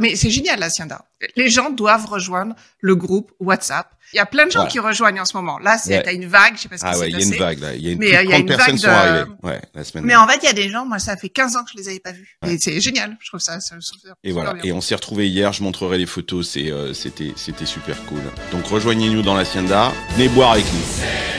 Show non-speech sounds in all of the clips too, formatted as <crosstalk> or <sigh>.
Mais c'est génial, la Les gens doivent rejoindre le groupe WhatsApp. Il y a plein de gens qui rejoignent en ce moment. Là, c'est ouais. une vague, je sais pas ce que ah ouais, Il y a une vague, là. Il y a une mais, euh, y a sont Ouais, la semaine mais en fait, il y a des gens, moi, ça fait 15 ans que je les avais pas vus. Et c'est génial, je trouve ça. ça, et voilà. Et on s'est retrouvés hier, je montrerai les photos, euh, c'était c'était super cool. Donc rejoignez-nous dans la Sienda. venez boire avec nous.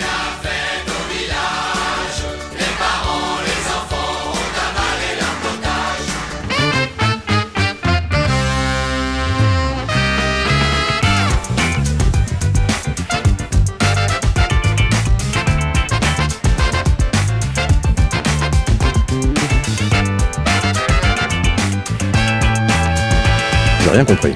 J'ai rien compris.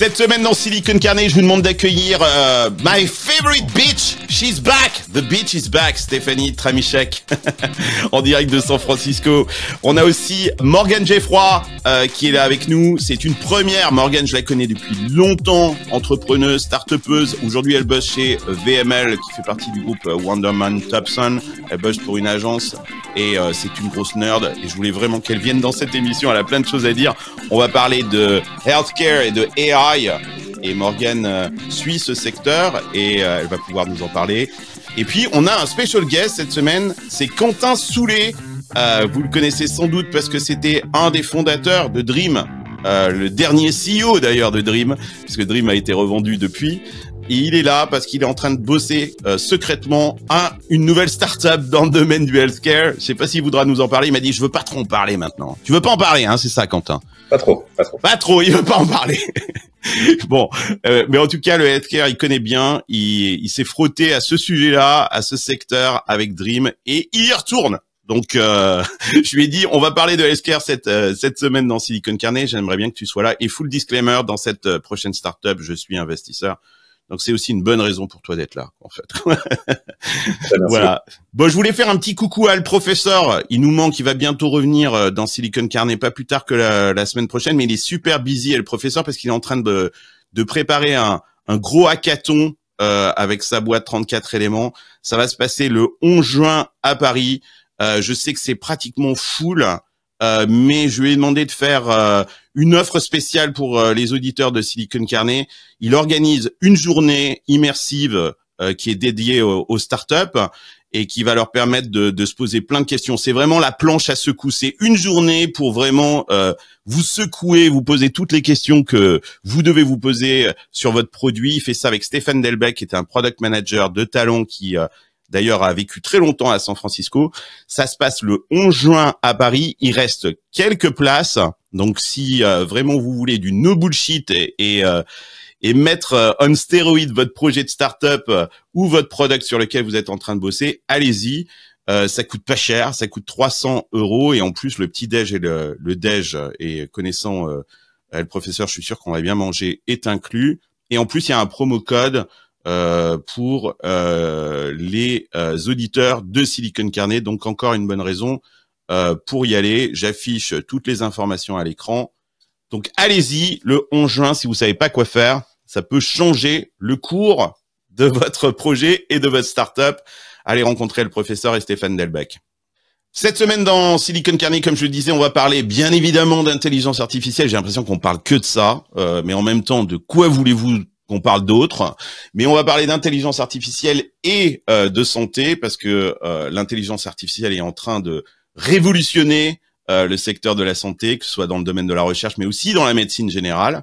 Cette semaine dans Silicon Carnet, je vous demande d'accueillir euh, My Favorite bitch, She's back. The bitch is back. Stéphanie Tramichek <laughs> en direct de San Francisco. On a aussi Morgan Jeffroy euh, qui est là avec nous. C'est une première. Morgan, je la connais depuis longtemps. Entrepreneuse, startupeuse. Aujourd'hui, elle bosse chez euh, VML qui fait partie du groupe Wonderman Thompson. Elle bosse pour une agence et c'est une grosse nerd. Et je voulais vraiment qu'elle vienne dans cette émission. Elle a plein de choses à dire. On va parler de healthcare et de AI et Morgan euh, suit ce secteur et euh, elle va pouvoir nous en parler. Et puis, on a un special guest cette semaine, c'est Quentin Soulet. Euh, vous le connaissez sans doute parce que c'était un des fondateurs de Dream, le dernier CEO d'ailleurs de Dream, puisque Dream a été revendu depuis et il est là parce qu'il est en train de bosser euh, secrètement à une nouvelle start-up dans le domaine du healthcare. Je sais pas s'il voudra nous en parler. Il m'a dit je veux pas trop en parler maintenant. Tu veux pas en parler, hein, c'est ça, Quentin Pas trop, pas trop. Pas trop, il veut pas en parler. <laughs> bon, euh, mais en tout cas, le healthcare, il connaît bien. Il, il s'est frotté à ce sujet-là, à ce secteur avec Dream, et il y retourne. Donc, euh, <laughs> je lui ai dit, on va parler de healthcare cette cette semaine dans Silicon Carnet. J'aimerais bien que tu sois là. Et full disclaimer, dans cette prochaine startup, je suis investisseur. Donc c'est aussi une bonne raison pour toi d'être là, en fait. <laughs> voilà. Bon, je voulais faire un petit coucou à le professeur. Il nous manque, il va bientôt revenir euh, dans Silicon Carnet, pas plus tard que la, semaine prochaine, mais il est super busy, le professeur, parce qu'il est en train de, préparer un, gros hackathon euh, avec sa boîte 34 éléments. Ça va se passer le 11 juin à Paris. Euh, je sais que c'est pratiquement full, mais je lui ai demandé de faire une offre spéciale pour euh, les auditeurs de Silicon Carnet. Il organise une journée immersive euh, qui est dédiée aux, startups et qui va leur permettre de, se poser plein de questions. C'est vraiment la planche à secouer. C'est une journée pour vraiment euh, vous secouer, vous poser toutes les questions que vous devez vous poser sur votre produit. Il fait ça avec Stéphane Delbecq, qui est un product manager de talent qui d'ailleurs a vécu très longtemps à San Francisco. Ça se passe le 11 juin à Paris. Il reste quelques places. Donc si euh, vraiment vous voulez du no bullshit et, et, euh, mettre euh, on stéroïde votre projet de startup euh, ou votre product sur lequel vous êtes en train de bosser, allez-y. ça coûte pas cher, ça coûte 300 euros et en plus le petit déj et le, le déj et connaissant le professeur, je suis sûr qu'on va bien manger est inclus. Et en plus il y a un promo code euh, pour euh, les euh, auditeurs de Silicon Carnet. Donc encore une bonne raison pour y aller. J'affiche toutes les informations à l'écran. Donc allez-y le 11 juin si vous savez pas quoi faire. Ça peut changer le cours de votre projet et de votre startup. Allez rencontrer le professeur Stéphane Delbecq. Cette semaine dans Silicon Carnet, comme je le disais, on va parler bien évidemment d'intelligence artificielle. J'ai l'impression qu'on parle que de ça, mais en même temps, de quoi voulez-vous qu'on parle d'autres, mais on va parler d'intelligence artificielle et euh, de santé parce que euh, l'intelligence artificielle est en train de révolutionner euh, le secteur de la santé, que ce soit dans le domaine de la recherche, mais aussi dans la médecine générale.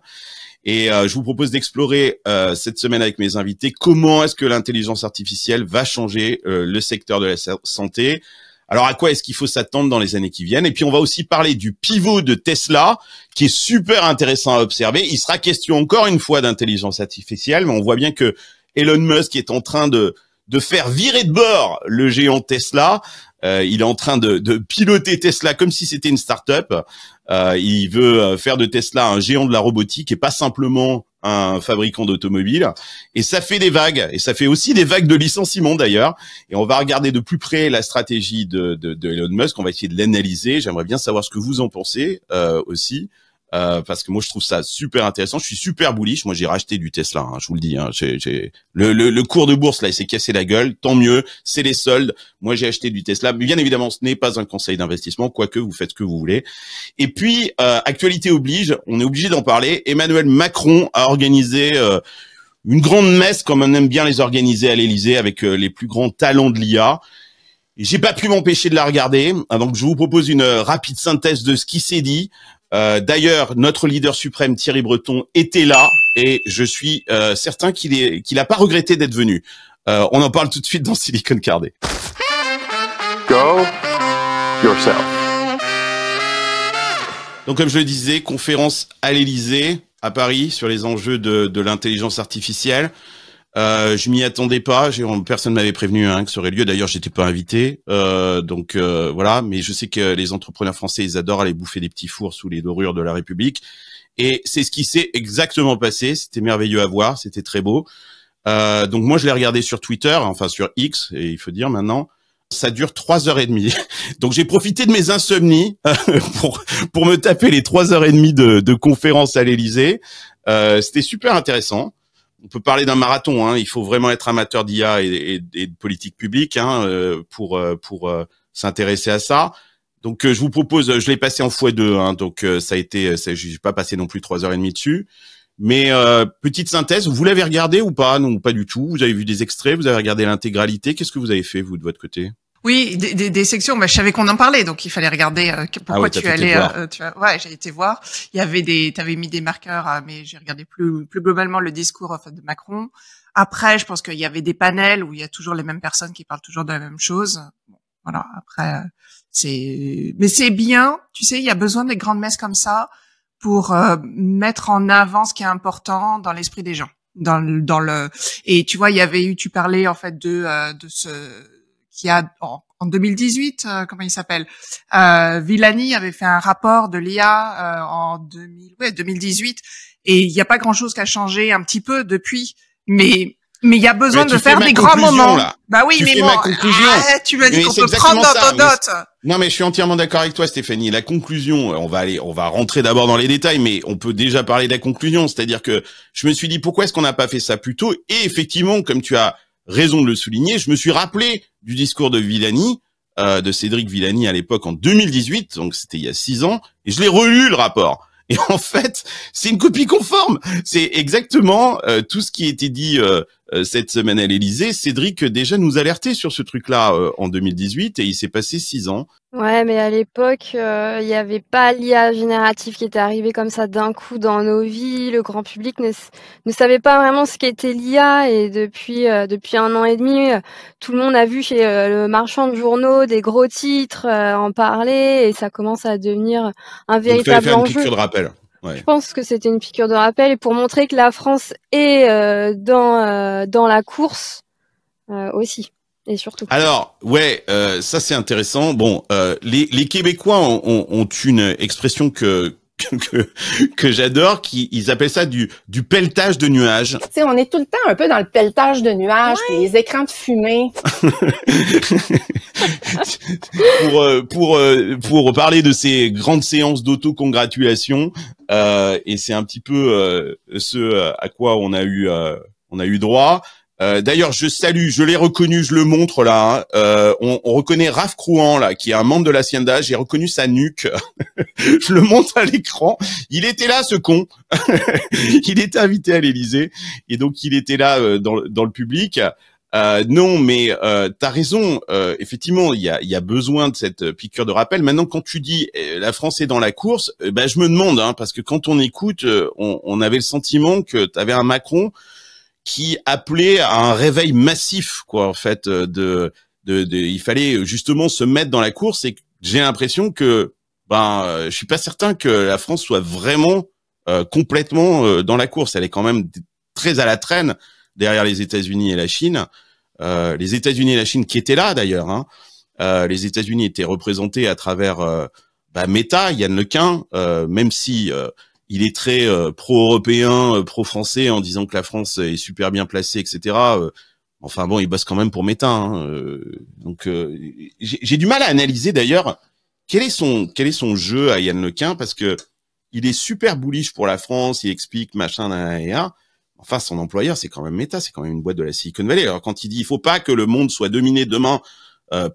Et je vous propose d'explorer cette semaine avec mes invités comment est-ce que l'intelligence artificielle va changer le secteur de la santé, alors à quoi est-ce qu'il faut s'attendre dans les années qui viennent Et puis on va aussi parler du pivot de Tesla, qui est super intéressant à observer. Il sera question encore une fois d'intelligence artificielle, mais on voit bien que Elon Musk est en train de de faire virer de bord le géant Tesla. Euh, il est en train de, piloter Tesla comme si c'était une start-up. Euh, il veut euh, faire de Tesla un géant de la robotique et pas simplement un fabricant d'automobiles et ça fait des vagues et ça fait aussi des vagues de licenciements d'ailleurs et on va regarder de plus près la stratégie de, de, de Elon Musk on va essayer de l'analyser j'aimerais bien savoir ce que vous en pensez euh, aussi euh, parce que moi je trouve ça super intéressant. Je suis super bullish. Moi j'ai racheté du Tesla, hein, je vous le dis. Hein, Le, le, le, cours de bourse là, il s'est cassé la gueule. Tant mieux, c'est les soldes. Moi j'ai acheté du Tesla. Mais bien évidemment, ce n'est pas un conseil d'investissement, quoique vous faites ce que vous voulez. Et puis euh, actualité oblige, on est obligé d'en parler. Emmanuel Macron a organisé euh, une grande messe, comme on aime bien les organiser à l'Élysée, avec euh, les plus grands talents de l'IA. J'ai pas pu m'empêcher de la regarder, donc je vous propose une rapide synthèse de ce qui s'est dit. Euh, d'ailleurs, notre leader suprême Thierry Breton était là et je suis euh, certain qu'il n'a pas regretté d'être venu. Euh, on en parle tout de suite dans Silicon Cardé. Go yourself. Donc, comme je le disais, conférence à l'Élysée à Paris sur les enjeux de l'intelligence artificielle. Euh, je m'y attendais pas. Personne m'avait prévenu hein, que ça aurait lieu. D'ailleurs, j'étais pas invité. Euh, donc euh, voilà. Mais je sais que les entrepreneurs français, ils adorent aller bouffer des petits fours sous les dorures de la République. Et c'est ce qui s'est exactement passé. C'était merveilleux à voir. C'était très beau. Euh, donc moi, je l'ai regardé sur Twitter, enfin sur X, et il faut dire maintenant. Ça dure trois heures et demie. <laughs> Donc j'ai profité de mes insomnies euh, pour pour me taper les trois heures et demie de, de conférence à l'Élysée. C'était super intéressant on peut parler d'un marathon. Hein. Il faut vraiment être amateur d'IA et, de politique publique hein, euh, pour euh, pour euh, s'intéresser à ça. Donc je vous propose, je l'ai passé en fouet 2 hein, donc ça a été, je j'ai pas passé non plus trois heures et demie dessus. Mais petite synthèse, vous l'avez regardé ou pas Non, pas du tout. Vous avez vu des extraits, vous avez regardé l'intégralité. Qu'est-ce que vous avez fait vous de votre côté oui, des, des, des sections. Bah, je savais qu'on en parlait, donc il fallait regarder euh, pourquoi ah tu allais. Euh, ouais, j'ai été voir. Il y avait des, t'avais mis des marqueurs, euh, mais j'ai regardé plus, plus globalement le discours de Macron. Après, je pense qu'il y avait des panels où il y a toujours les mêmes personnes qui parlent toujours de la même chose. voilà. Après, c'est, mais c'est bien. Tu sais, il y a besoin des grandes messes comme ça pour mettre en avant ce qui est important dans l'esprit des gens. Dans le, dans le, et tu vois, il y avait eu, tu parlais en fait de de ce qui a en, 2018, euh, comment il s'appelle, euh, Villani avait fait un rapport de l'IA euh, en 2000, ouais, 2018, et il n'y a pas grand-chose qui a changé un petit peu depuis, mais mais il y a besoin de faire des grands moments. Bah oui, mais ma conclusion. Ah, tu m'as dit qu'on peut prendre dans note. Non, mais je suis entièrement d'accord avec toi, Stéphanie. La conclusion, euh, on va aller, on va rentrer d'abord dans les détails, mais on peut déjà parler de la conclusion. C'est-à-dire que je me suis dit pourquoi est-ce qu'on n'a pas fait ça plus tôt Et effectivement, comme tu as raison de le souligner, je me suis rappelé du discours de Villani, euh, de Cédric Villani à l'époque en 2018, donc c'était il y a six ans, et je l'ai relu le rapport. Et en fait, c'est une copie conforme. C'est exactement euh, tout ce qui était dit euh, euh, cette semaine à l'Elysée, Cédric euh, déjà nous alertait sur ce truc-là euh, en 2018 et il s'est passé six ans. Ouais, mais à l'époque, il y n'y avait pas l'IA générative qui était arrivée comme ça d'un coup dans nos vies. Le grand public ne, savait pas vraiment ce qu'était l'IA et depuis depuis un an et demi, tout le monde a vu chez le marchand de journaux des gros titres en parler et ça commence à devenir un véritable Donc, enjeu. Faire une piqûre de rappel. Je pense que c'était une piqûre de rappel pour montrer que la France est euh, dans, euh, dans la course euh, aussi. Et surtout. Alors, ouais, euh, ça c'est intéressant. Bon, euh, les, les Québécois ont, ont, ont, une expression que, <laughs> que, que j'adore, qui ils appellent ça du, du pelletage de nuages. Tu sais, on est tout le temps un peu dans le pelletage de nuages, les écrans de fumée. <laughs> pour, euh, pour, euh, pour parler de ces grandes séances d'autocongratulation, euh, et c'est un petit peu euh, ce à quoi on a eu, on a eu droit. Euh, d'ailleurs, je salue, je l'ai reconnu, je le montre là. Hein. Euh, on, reconnaît Raph Crouan là, qui est un membre de l'Hacienda. J'ai reconnu sa nuque. <laughs> je le montre à l'écran. Il était là, ce con. <laughs> il était invité à l'Élysée et donc il était là euh, dans, dans, le public. non, mais tu t'as raison. effectivement, il y a, y a, besoin de cette piqûre de rappel. Maintenant, quand tu dis la France est dans la course, ben je me demande, hein, parce que quand on écoute, on, on avait le sentiment que t'avais un Macron qui appelait à un réveil massif, quoi, en fait. Euh, de, de, de il fallait justement se mettre dans la course et j'ai l'impression que ben, euh, je suis pas certain que la France soit vraiment euh, complètement dans la course. Elle est quand même très à la traîne derrière les États-Unis et la Chine. Euh, les États-Unis et la Chine qui étaient là d'ailleurs. Hein. les États-Unis étaient représentés à travers bah, Meta, Yann Lequin, même si il est très euh, pro-européen, euh, pro-français, en disant que la France est super bien placée, etc. Euh, enfin bon, il bosse quand même pour Meta. Hein. donc j'ai du mal à analyser d'ailleurs quel est son quel est son jeu à Yann Lequin parce que il est super bullish pour la France, il explique machin, etc. Enfin, son employeur, c'est quand même Meta, c'est quand même une boîte de la Silicon Valley. Alors quand il dit, il faut pas que le monde soit dominé demain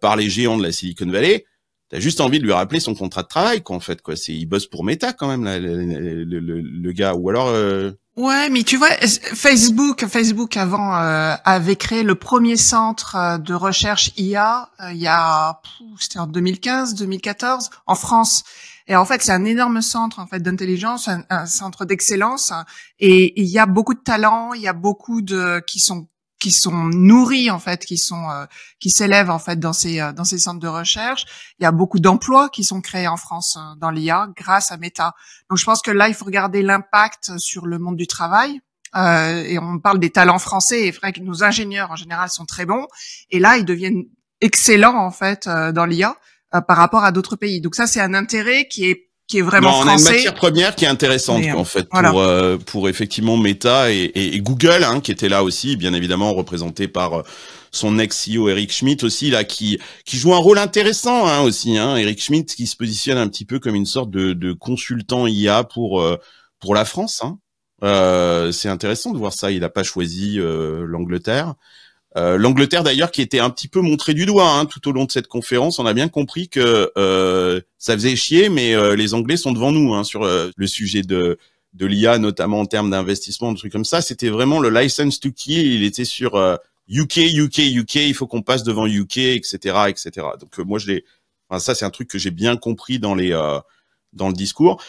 par les géants de la Silicon Valley, T'as juste envie de lui rappeler son contrat de travail, quoi, en fait, quoi. C'est, il bosse pour Meta, quand même, le, gars. Ou alors, euh, Ouais, mais tu vois, Facebook, Facebook avant euh, avait créé le premier centre euh, de recherche IA il y a, c'était en 2015, 2014 en France. Et en fait, c'est un énorme centre en fait d'intelligence, un, un, centre d'excellence. Hein. Et il y a beaucoup de talents, il y a beaucoup de qui sont qui sont nourris en fait, qui sont euh, qui s'élèvent en fait dans ces euh, dans ces centres de recherche. Il y a beaucoup d'emplois qui sont créés en France euh, dans l'IA grâce à Meta. Donc je pense que là il faut regarder l'impact sur le monde du travail. Euh, et on parle des talents français et vrai que nos ingénieurs en général sont très bons et là ils deviennent excellents en fait dans l'IA par rapport à d'autres pays. Donc ça c'est un intérêt qui est qui est vraiment on a une matière première qui est intéressante en fait pour euh, pour effectivement Meta et, Google hein, qui était là aussi bien évidemment représenté par euh, son ex CEO Eric Schmidt aussi là qui qui joue un rôle intéressant hein, aussi hein, Eric Schmidt qui se positionne un petit peu comme une sorte de, de consultant IA pour euh, pour la France hein. euh, c'est intéressant de voir ça il n'a pas choisi l'Angleterre euh, L'Angleterre d'ailleurs qui était un petit peu montrée du doigt hein, tout au long de cette conférence, on a bien compris que euh, ça faisait chier, mais euh, les Anglais sont devant nous hein, sur euh, le sujet de de l'IA, notamment en termes d'investissement, de trucs comme ça. C'était vraiment le license to key, Il était sur UK, UK, UK. Il faut qu'on passe devant UK, etc., etc. Donc moi je l'ai. Enfin, ça c'est un truc que j'ai bien compris dans les dans le discours.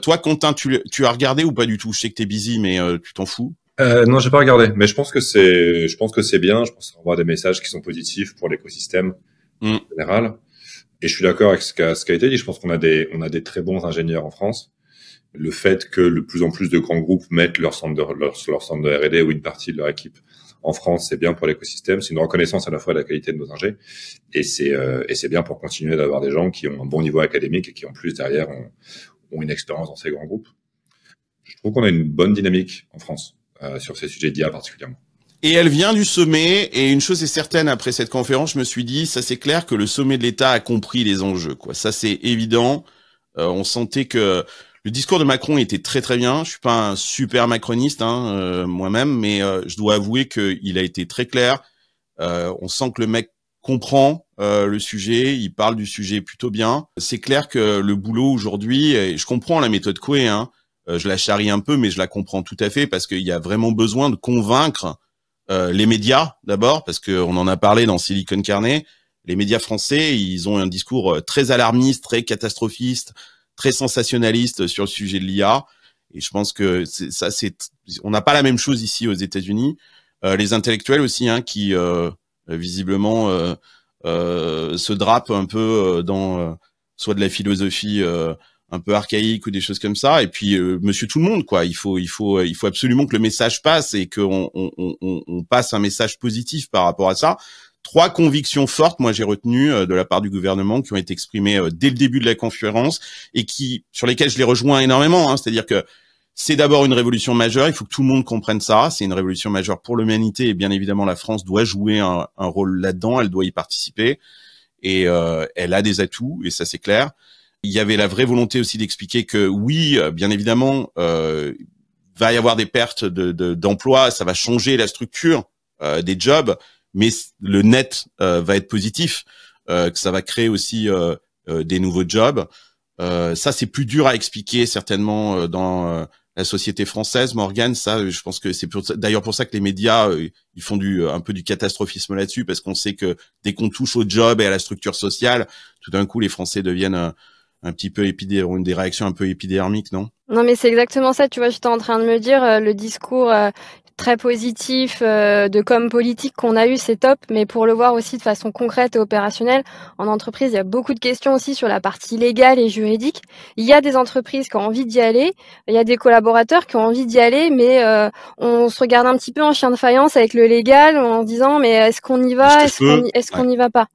toi Quentin, tu, tu as regardé ou pas du tout Je sais que t'es busy, mais tu t'en fous. Euh, non, j'ai pas regardé, mais je pense que c'est, je pense que c'est bien. Je pense qu'on voit des messages qui sont positifs pour l'écosystème mm. général. Et je suis d'accord avec ce qu'a a, été dit. Je pense qu'on a des, on a des très bons ingénieurs en France. Le fait que le plus en plus de grands groupes mettent leur centre de, leur, centre de R&D ou une partie de leur équipe en France, c'est bien pour l'écosystème. C'est une reconnaissance à la fois de la qualité de nos ingénieurs, et c'est, euh, et c'est bien pour continuer d'avoir des gens qui ont un bon niveau académique et qui en plus derrière ont une expérience dans ces grands groupes. Je trouve qu'on a une bonne dynamique en France. Euh, sur ces sujets d'IA particulièrement. Et elle vient du sommet, et une chose est certaine, après cette conférence, je me suis dit, ça c'est clair que le sommet de l'État a compris les enjeux. Quoi. Ça c'est évident. Euh, on sentait que le discours de Macron était très très bien. Je suis pas un super macroniste hein, euh, moi-même, mais je dois avouer qu'il a été très clair. on sent que le mec comprend le sujet, il parle du sujet plutôt bien. C'est clair que le boulot aujourd'hui, et je comprends la méthode Coué, hein, euh, je la charrie un peu, mais je la comprends tout à fait parce qu'il y a vraiment besoin de convaincre euh, les médias d'abord, parce qu'on en a parlé dans Silicon Carnet. Les médias français, ils ont un discours euh, très alarmiste, très catastrophiste, très sensationnaliste sur le sujet de l'IA. Et je pense que ça, c'est, on n'a pas la même chose ici aux États-Unis. les intellectuels aussi, hein, qui visiblement se drapent un peu dans soit de la philosophie un peu archaïque ou des choses comme ça. Et puis euh, Monsieur tout le monde, quoi. Il faut, il faut, euh, il faut absolument que le message passe et qu'on on, on, on passe un message positif par rapport à ça. Trois convictions fortes, moi j'ai retenu euh, de la part du gouvernement, qui ont été exprimées dès le début de la conférence et qui, sur lesquelles je les rejoins énormément. Hein, C'est-à-dire que c'est d'abord une révolution majeure, il faut que tout le monde comprenne ça, c'est une révolution majeure pour l'humanité et bien évidemment la France doit jouer un, un rôle là-dedans, elle doit y participer et elle a des atouts et ça c'est clair il y avait la vraie volonté aussi d'expliquer que oui, euh, bien évidemment, euh, va y avoir des pertes de d'emplois, ça va changer la structure euh, des jobs, mais le net euh, va être positif, que ça va créer aussi des nouveaux jobs. ça, c'est plus dur à expliquer certainement dans la société française, Morgan, ça, je pense que c'est d'ailleurs pour ça que les médias, ils font du, un peu du catastrophisme là-dessus, parce qu'on sait que dès qu'on touche au job et à la structure sociale, tout d'un coup, les Français deviennent un petit peu ou une des réactions un peu épidermiques, non Non, mais c'est exactement ça. Tu vois, j'étais en train de me dire euh, le discours euh, très positif euh, de comme politique qu'on a eu, c'est top. Mais pour le voir aussi de façon concrète et opérationnelle, en entreprise, il y a beaucoup de questions aussi sur la partie légale et juridique. Il y a des entreprises qui ont envie d'y aller, il y a des collaborateurs qui ont envie d'y aller, mais on se regarde un petit peu en chien de faïence avec le légal en disant mais est-ce qu'on y va, est-ce qu'on y va pas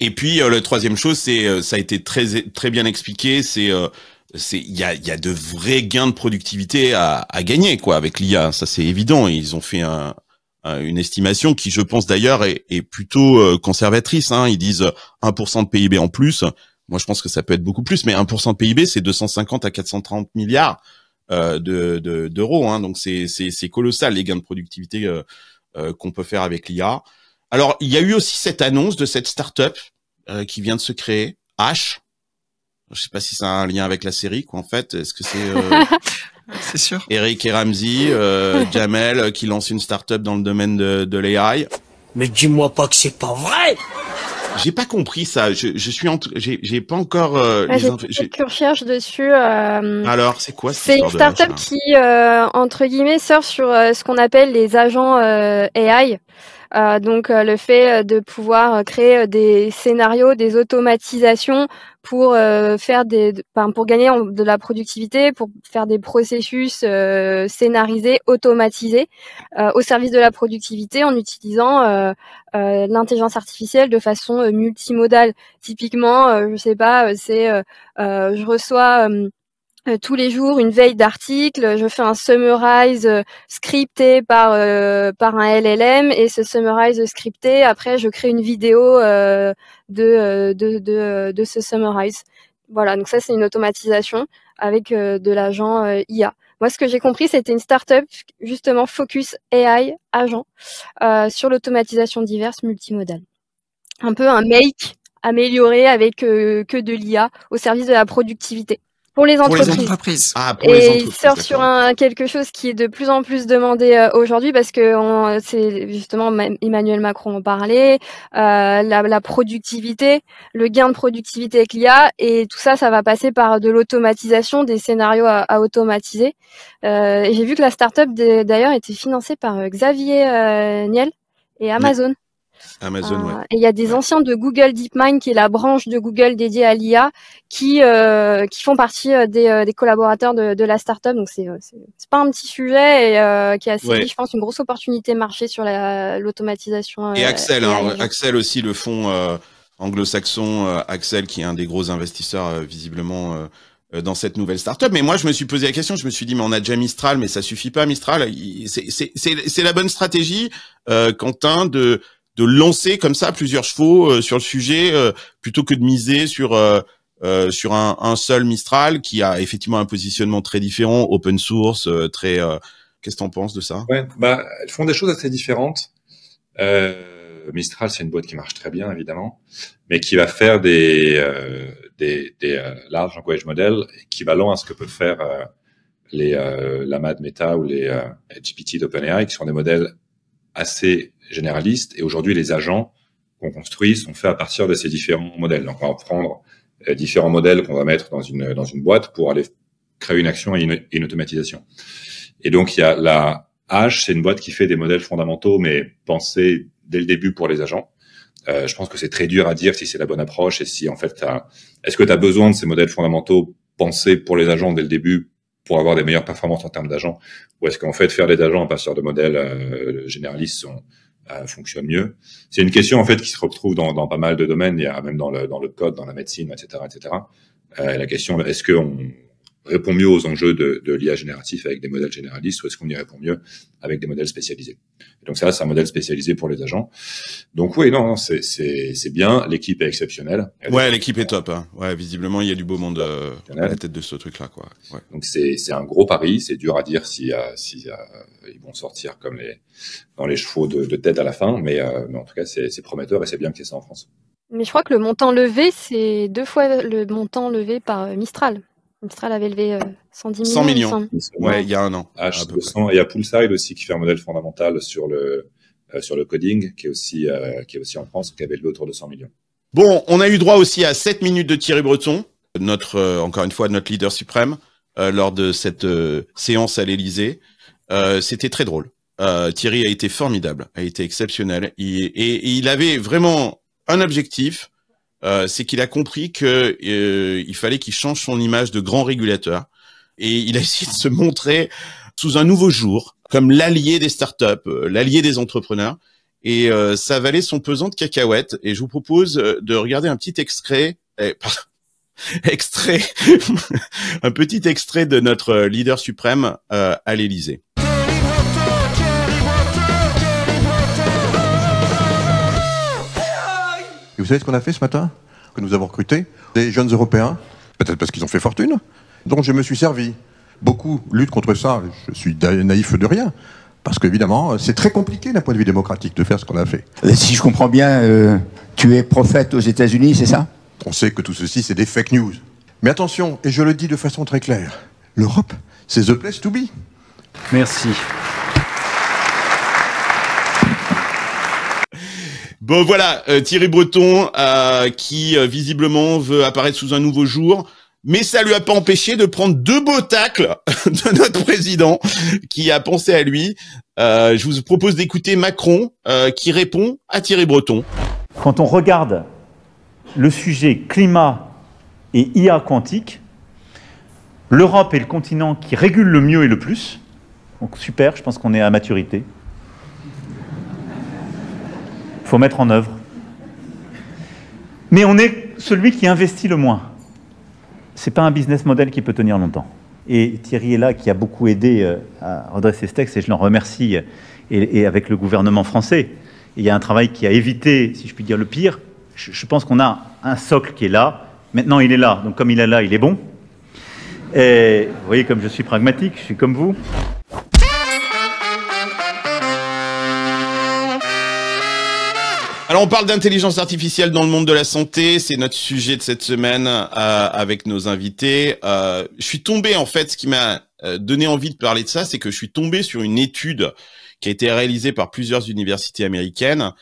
et puis euh, le troisième chose, c'est euh, ça a été très très bien expliqué, c'est euh, c'est il y a, y a de vrais gains de productivité à, à gagner quoi avec l'IA, hein, ça c'est évident. Ils ont fait un, une estimation qui, je pense d'ailleurs, est, est, plutôt conservatrice. Hein. Ils disent 1% de PIB en plus. Moi, je pense que ça peut être beaucoup plus, mais 1% de PIB, c'est 250 à 430 milliards euh, d'euros. De, hein. Donc, c'est colossal les gains de productivité qu'on peut faire avec l'IA. Alors, il y a eu aussi cette annonce de cette start-up euh, qui vient de se créer, H. Je sais pas si ça a un lien avec la série, quoi, en fait. Est-ce que c'est... Euh, <laughs> c'est sûr. Eric et Ramsey, euh, <laughs> Jamel, qui lance une start-up dans le domaine de, l'AI. Mais dis-moi pas que c'est pas vrai j'ai pas compris ça. Je, suis j'ai pas encore. Euh, gens, j'ai cherche dessus. Alors, c'est quoi C'est une startup qui, entre guillemets, sort sur ce qu'on appelle les agents AI. Euh, donc euh, le fait euh, de pouvoir créer des scénarios, des automatisations pour faire des, pour gagner de la productivité, pour faire des processus scénarisés, automatisés au service de la productivité en utilisant l'intelligence artificielle de façon multimodale. Typiquement, je sais pas, c'est je reçois euh, tous les jours une veille d'articles, je fais un summarize euh, scripté par euh, par un LLM et ce summarize scripté après je crée une vidéo de, de, de de ce summarize. Voilà, donc ça c'est une automatisation avec de l'agent IA. Moi ce que j'ai compris c'était une startup justement focus AI agent sur l'automatisation diverse multimodale. Un peu un make amélioré avec que de l'IA au service de la productivité. Pour les entreprises. Ah, et il sort sur un, quelque chose qui est de plus en plus demandé euh, aujourd'hui parce que c'est justement Emmanuel Macron en parlait, euh, la, productivité, le gain de productivité avec l'IA et tout ça, ça va passer par de l'automatisation, des scénarios à, automatiser. Euh, j'ai vu que la startup d'ailleurs était financée par Xavier Niel et Amazon. Amazon, ouais. Ah, et il y a des anciens de Google DeepMind, qui est la branche de Google dédiée à l'IA, qui euh, qui font partie euh, euh, des, collaborateurs de, de la startup. Donc c'est c'est pas un petit sujet et qui a assez, je pense, une grosse opportunité marché sur l'automatisation. et Axel, hein, Axel aussi le fonds anglo-saxon, Axel, qui est un des gros investisseurs visiblement dans cette nouvelle startup. Mais moi, je me suis posé la question, je me suis dit, mais on a déjà Mistral, mais ça suffit pas, Mistral. C'est la bonne stratégie, Quentin, de de lancer comme ça plusieurs chevaux euh, sur le sujet euh, plutôt que de miser sur euh, sur un, seul Mistral qui a effectivement un positionnement très différent, open source, très. Qu'est-ce que t'en penses de ça Ouais, bah elles font des choses assez différentes. Mistral, c'est une boîte qui marche très bien évidemment, mais qui va faire des des, des large language models équivalents à ce que peut faire les la MAD Meta ou les GPT d'OpenAI, qui sont des modèles assez généralistes. Et aujourd'hui, les agents qu'on construit sont faits à partir de ces différents modèles. Donc, on va prendre euh, différents modèles qu'on va mettre dans une, dans une boîte pour aller créer une action et une, automatisation. Et donc, il y a la H, c'est une boîte qui fait des modèles fondamentaux, mais pensés dès le début pour les agents. Euh, je pense que c'est très dur à dire si c'est la bonne approche et si, en fait, est-ce que tu as besoin de ces modèles fondamentaux pensés pour les agents dès le début pour avoir des meilleures performances en termes d'agents Ou est-ce qu'en fait, faire des agents à partir de modèles euh, généralistes sont, euh, fonctionne mieux. C'est une question en fait qui se retrouve dans, pas mal de domaines, il y a même dans le, code, dans la médecine, etc., etc. Euh, la question est-ce qu'on répond mieux aux enjeux de, de l'IA génératif avec des modèles généralistes ou est-ce qu'on y répond mieux avec des modèles spécialisés Donc ça, c'est un modèle spécialisé pour les agents. Donc oui, non, c'est, c'est, c'est bien. L'équipe est exceptionnelle. Ouais, l'équipe est top. Hein. Ouais, visiblement, il y a du beau monde euh, à la tête de ce truc-là. quoi. Ouais. Donc c'est, c'est un gros pari. C'est dur à dire si, euh, euh, ils vont sortir comme les dans les chevaux de, de tête à la fin, mais, en tout cas, c'est, c'est prometteur et c'est bien que c'est ça en France. Mais je crois que le montant levé, c'est deux fois le montant levé par Mistral avait levé 110 millions. 100 millions. Ouais, il y a un an. H200. Il y a Poolside aussi qui fait un modèle fondamental sur le, euh, sur le coding, qui est, aussi, euh, qui est aussi en France, qui avait levé autour de 100 millions. Bon, on a eu droit aussi à 7 minutes de Thierry Breton, notre, euh, encore une fois, notre leader suprême, lors de cette séance à l'Elysée. C'était très drôle. Thierry a été formidable, a été exceptionnel. et il avait vraiment un objectif, euh, c'est qu'il a compris que euh, il fallait qu'il change son image de grand régulateur et il a <laughs> essayé de se montrer sous un nouveau jour comme l'allié des startups, euh, l'allié des entrepreneurs. Et ça valait son pesant de cacahuètes. Et je vous propose de regarder un petit extrait, eh, <laughs> extrait, <laughs> un petit extrait de notre leader suprême à l'Élysée. Et vous savez ce qu'on a fait ce matin Que nous avons recruté des jeunes Européens, peut-être parce qu'ils ont fait fortune, dont je me suis servi. Beaucoup luttent contre ça, je suis naïf de rien. Parce qu'évidemment, c'est très compliqué d'un point de vue démocratique de faire ce qu'on a fait. si je comprends bien, euh, tu es prophète aux États-Unis, c'est ça On sait que tout ceci, c'est des fake news. Mais attention, et je le dis de façon très claire, l'Europe, c'est the place to be. Merci. Bon voilà, euh, Thierry Breton euh, qui euh, visiblement veut apparaître sous un nouveau jour, mais ça lui a pas empêché de prendre deux beaux tacles <laughs> de notre président qui a pensé à lui. je vous propose d'écouter Macron qui répond à Thierry Breton. Quand on regarde le sujet climat et IA quantique, l'Europe est le continent qui régule le mieux et le plus. Donc super, je pense qu'on est à maturité. Il faut mettre en œuvre. Mais on est celui qui investit le moins. Ce n'est pas un business model qui peut tenir longtemps. Et Thierry est là, qui a beaucoup aidé euh, à redresser ce texte, et je l'en remercie, et, avec le gouvernement français. Il y a un travail qui a évité, si je puis dire, le pire. Je, je pense qu'on a un socle qui est là. Maintenant, il est là. Donc, comme il est là, il est bon. Et vous voyez, comme je suis pragmatique, je suis comme vous. Alors on parle d'intelligence artificielle dans le monde de la santé, c'est notre sujet de cette semaine euh, avec nos invités. Euh, je suis tombé en fait, ce qui m'a euh, donné envie de parler de ça, c'est que je suis tombé sur une étude qui a été réalisée par plusieurs universités américaines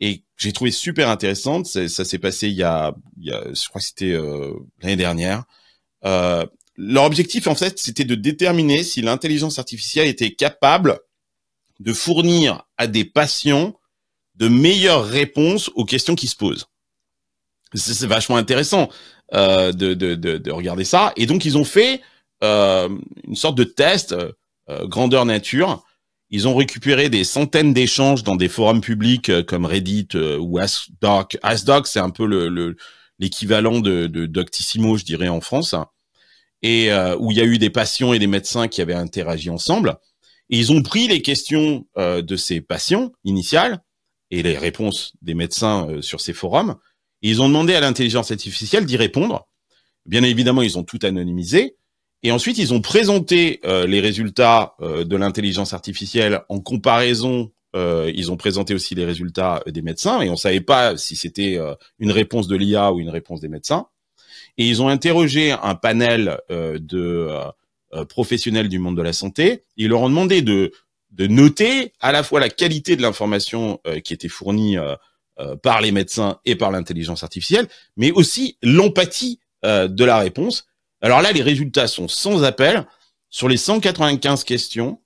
et j'ai trouvé super intéressante. Ça s'est passé il y, a, je crois que c'était l'année dernière. leur objectif en fait, c'était de déterminer si l'intelligence artificielle était capable de fournir à des patients de meilleures réponses aux questions qui se posent. C'est vachement intéressant euh, de, regarder ça. Et donc, ils ont fait euh, une sorte de test euh, grandeur nature. Ils ont récupéré des centaines d'échanges dans des forums publics comme Reddit ou AskDoc. AskDoc, c'est un peu l'équivalent le, l'équivalent de, Doctissimo, je dirais, en France. Et où il y a eu des patients et des médecins qui avaient interagi ensemble. Et ils ont pris les questions de ces patients initiales et les réponses des médecins euh, sur ces forums. ils ont demandé à l'intelligence artificielle d'y répondre. Bien évidemment, ils ont tout anonymisé. Et ensuite, ils ont présenté euh, les résultats euh, de l'intelligence artificielle en comparaison. ils ont présenté aussi les résultats des médecins et on savait pas si c'était une réponse de l'IA ou une réponse des médecins. Et ils ont interrogé un panel de professionnels du monde de la santé. Ils leur ont demandé de de noter à la fois la qualité de l'information euh, qui était fournie euh, euh, par les médecins et par l'intelligence artificielle, mais aussi l'empathie de la réponse. Alors là, les résultats sont sans appel. Sur les 195 questions,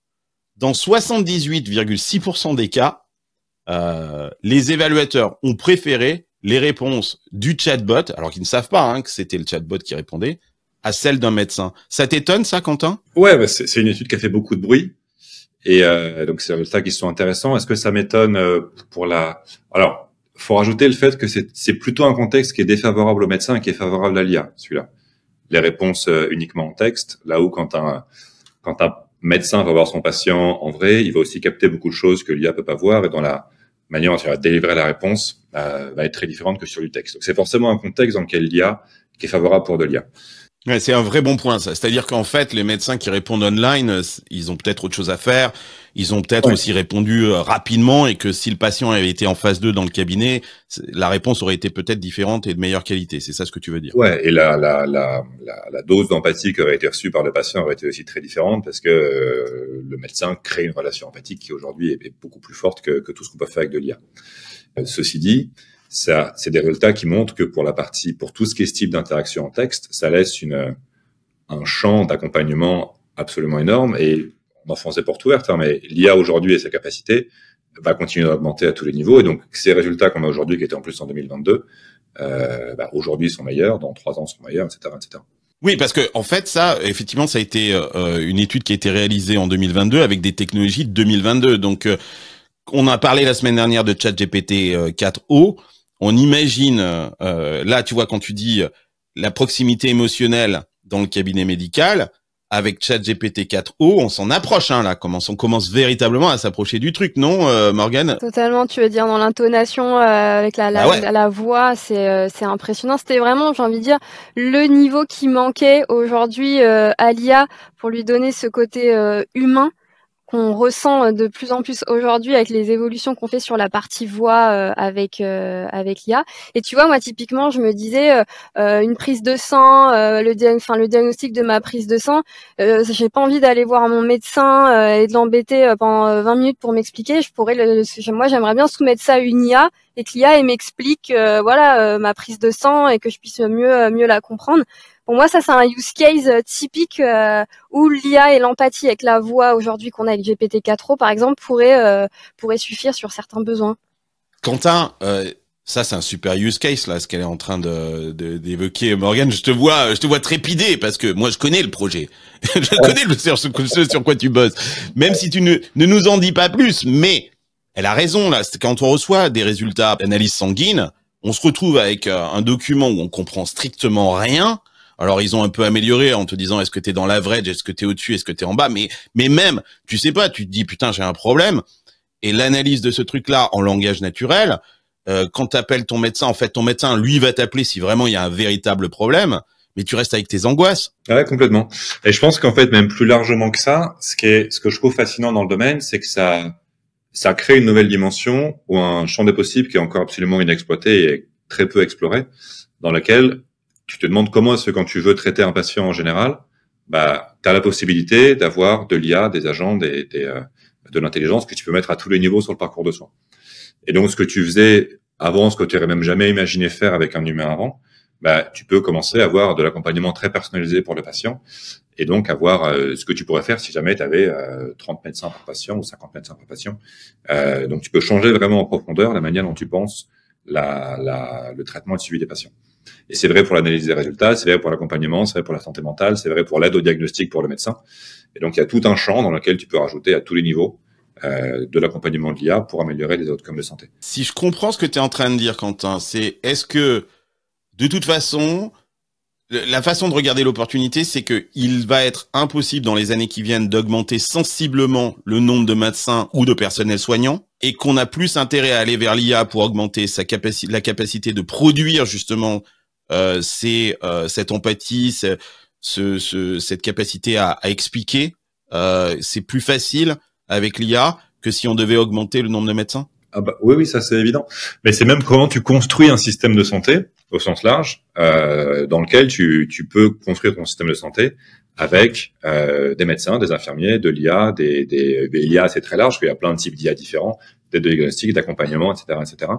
dans 78,6% des cas, les évaluateurs ont préféré les réponses du chatbot, alors qu'ils ne savent pas hein, que c'était le chatbot qui répondait, à celle d'un médecin. Ça t'étonne, ça, Quentin Ouais, bah, c'est une étude qui a fait beaucoup de bruit. Et euh, donc c'est des résultats qui sont intéressants. Est-ce que ça m'étonne euh, pour la Alors, faut rajouter le fait que c'est plutôt un contexte qui est défavorable au médecin et qui est favorable à l'IA, celui-là. Les réponses euh, uniquement en texte, là où quand un quand un médecin va voir son patient en vrai, il va aussi capter beaucoup de choses que l'IA peut pas voir et dans la manière de va délivrer la réponse va être très différente que sur du texte. Donc c'est forcément un contexte dans lequel l'IA qui est favorable pour de l'IA c'est un vrai bon point, ça. C'est-à-dire qu'en fait, les médecins qui répondent online, euh, ils ont peut-être autre chose à faire. Ils ont peut-être aussi répondu euh, rapidement et que si le patient avait été en phase d'eux dans le cabinet, la réponse aurait été peut-être différente et de meilleure qualité. C'est ça ce que tu veux dire Ouais, et la, dose d'empathie qui aurait été reçue par le patient aurait été aussi très différente parce que euh, le médecin crée une relation empathique qui aujourd'hui est, beaucoup plus forte que, que tout ce qu'on peut faire avec de l'IA. Ceci dit, c'est des résultats qui montrent que pour la partie, pour tout ce qui est ce type d'interaction en texte, ça laisse une, un champ d'accompagnement absolument énorme et on français pour tout ouvertes, hein, mais l'IA aujourd'hui et sa capacité va continuer d'augmenter à tous les niveaux et donc ces résultats qu'on a aujourd'hui qui étaient en plus en 2022, euh, bah, aujourd'hui sont meilleurs, dans trois ans sont meilleurs, etc., etc. Oui, parce que en fait, ça, effectivement, ça a été euh, une étude qui a été réalisée en 2022 avec des technologies de 2022. Donc, euh, on a parlé la semaine dernière de ChatGPT 4o on imagine, euh, là, tu vois, quand tu dis euh, la proximité émotionnelle dans le cabinet médical, avec ChatGPT 4o, on s'en approche hein, là. Commence, on commence véritablement à s'approcher du truc, non, Morgan euh, Morgane Totalement. Tu veux dire dans l'intonation, avec bah la, la, voix, c'est c'est impressionnant. C'était vraiment, j'ai envie de dire, le niveau qui manquait aujourd'hui à l'IA pour lui donner ce côté humain qu'on ressent euh, de plus en plus aujourd'hui avec les évolutions qu'on fait sur la partie voix euh, avec euh, avec l'IA. Et tu vois, moi typiquement, je me disais une prise de sang, le, le diagnostic de ma prise de sang, j'ai pas envie d'aller voir mon médecin et de l'embêter pendant 20 minutes pour m'expliquer. Je pourrais, le, moi, j'aimerais bien soumettre ça à une IA et que l'IA m'explique voilà ma prise de sang et que je puisse mieux mieux la comprendre. Pour moi, ça c'est un use case euh, typique euh, où l'IA et l'empathie avec la voix aujourd'hui qu'on a avec GPT-4o par exemple pourrait euh, pourrait suffire sur certains besoins. Quentin. Ça, c'est un super use case, là, ce qu'elle est en train d'évoquer. De, d'évoquer Morgane, je te vois, je te vois trépider parce que moi, je connais le projet. <laughs> je connais le, sur, sur quoi tu bosses. Même si tu ne, nous en dis pas plus, mais elle a raison, là. C'est quand on reçoit des résultats d'analyse sanguine, on se retrouve avec un document où on comprend strictement rien alors ils ont un peu amélioré en te disant est-ce que tu es dans l'average, est-ce que tu es au-dessus, est-ce que tu es en bas, mais mais même tu sais pas, tu te dis putain j'ai un problème et l'analyse de ce truc-là en langage naturel, euh, quand appelles ton médecin, en fait ton médecin lui va t'appeler si vraiment il y a un véritable problème, mais tu restes avec tes angoisses. Ah ouais complètement. Et je pense qu'en fait même plus largement que ça, ce qui est ce que je trouve fascinant dans le domaine, c'est que ça ça crée une nouvelle dimension ou un champ des possibles qui est encore absolument inexploité et très peu exploré, dans lequel tu te demandes comment est-ce que quand tu veux traiter un patient en général, bah, tu as la possibilité d'avoir de l'IA, des agents, des, des euh, de l'intelligence que tu peux mettre à tous les niveaux sur le parcours de soins. Et donc, ce que tu faisais avant, ce que tu n'aurais même jamais imaginé faire avec un humain avant, bah, tu peux commencer à avoir de l'accompagnement très personnalisé pour le patient et donc avoir euh, ce que tu pourrais faire si jamais tu avais 30 euh, médecins par patient ou 50 médecins par patient. donc, tu peux changer vraiment en profondeur la manière dont tu penses la, la, le traitement et le suivi des patients. Et c'est vrai pour l'analyse des résultats, c'est vrai pour l'accompagnement, c'est vrai pour la santé mentale, c'est vrai pour l'aide au diagnostic pour le médecin. Et donc, il y a tout un champ dans lequel tu peux rajouter à tous les niveaux euh, de l'accompagnement de l'IA pour améliorer les comme de santé. Si je comprends ce que tu es en train de dire, Quentin, c'est est-ce que, de toute façon, la façon de regarder l'opportunité, c'est qu'il va être impossible dans les années qui viennent d'augmenter sensiblement le nombre de médecins ou de personnels soignants et qu'on a plus intérêt à aller vers l'IA pour augmenter sa capacité, la capacité de produire justement euh, c'est euh, cette empathie, cette capacité à, expliquer. Euh, c'est plus facile avec l'IA que si on devait augmenter le nombre de médecins. Ah bah, oui, oui, ça c'est évident. Mais c'est même comment tu construis un système de santé au sens large, dans lequel tu, peux construire ton système de santé avec des médecins, des infirmiers, de l'IA, des, des, l'IA c'est très large, il y a plein de types d'IA différents, des diagnostics d'accompagnement, etc., etc.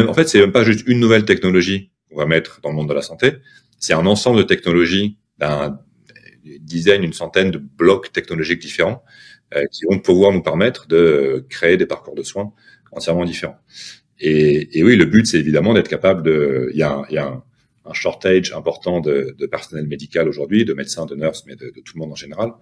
En fait, c'est même pas juste une nouvelle technologie on va mettre dans le monde de la santé, c'est un ensemble de technologies d'un dizaine, une centaine de blocs technologiques différents euh, qui vont pouvoir nous permettre de créer des parcours de soins entièrement différents. Et, et oui, le but, c'est évidemment d'être capable de... Il y a, y a un, shortage important de, de personnel médical aujourd'hui, de médecins, de nurses, mais de, tout le monde en général.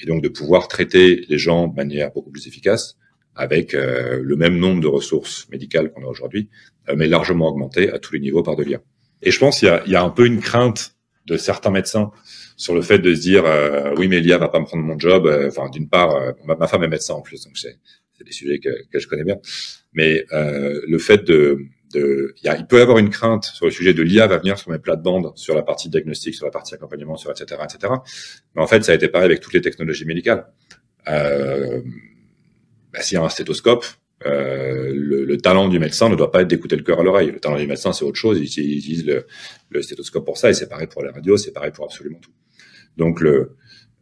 Et donc de pouvoir traiter les gens de manière beaucoup plus efficace avec euh, le même nombre de ressources médicales qu'on a aujourd'hui, euh, mais largement augmenté à tous les niveaux par de liens. Et je pense qu'il y a, y a un peu une crainte de certains médecins sur le fait de se dire euh, oui mais l'IA va pas me prendre mon job euh, enfin d'une part euh, ma, femme est médecin en plus donc c'est, des sujets que, que, je connais bien mais euh, le fait de, de y a, il peut y avoir une crainte sur le sujet de l'IA va venir sur mes plates-bandes sur la partie diagnostic sur la partie accompagnement sur etc etc mais en fait ça a été pareil avec toutes les technologies médicales bah, s'il y a un stéthoscope euh, le, talent du médecin ne doit pas être d'écouter le cœur à l'oreille. Le talent du médecin, c'est autre chose. ils utilisent le, le, stéthoscope pour ça, et c'est pareil pour la radio, c'est pareil pour absolument tout. Donc, le,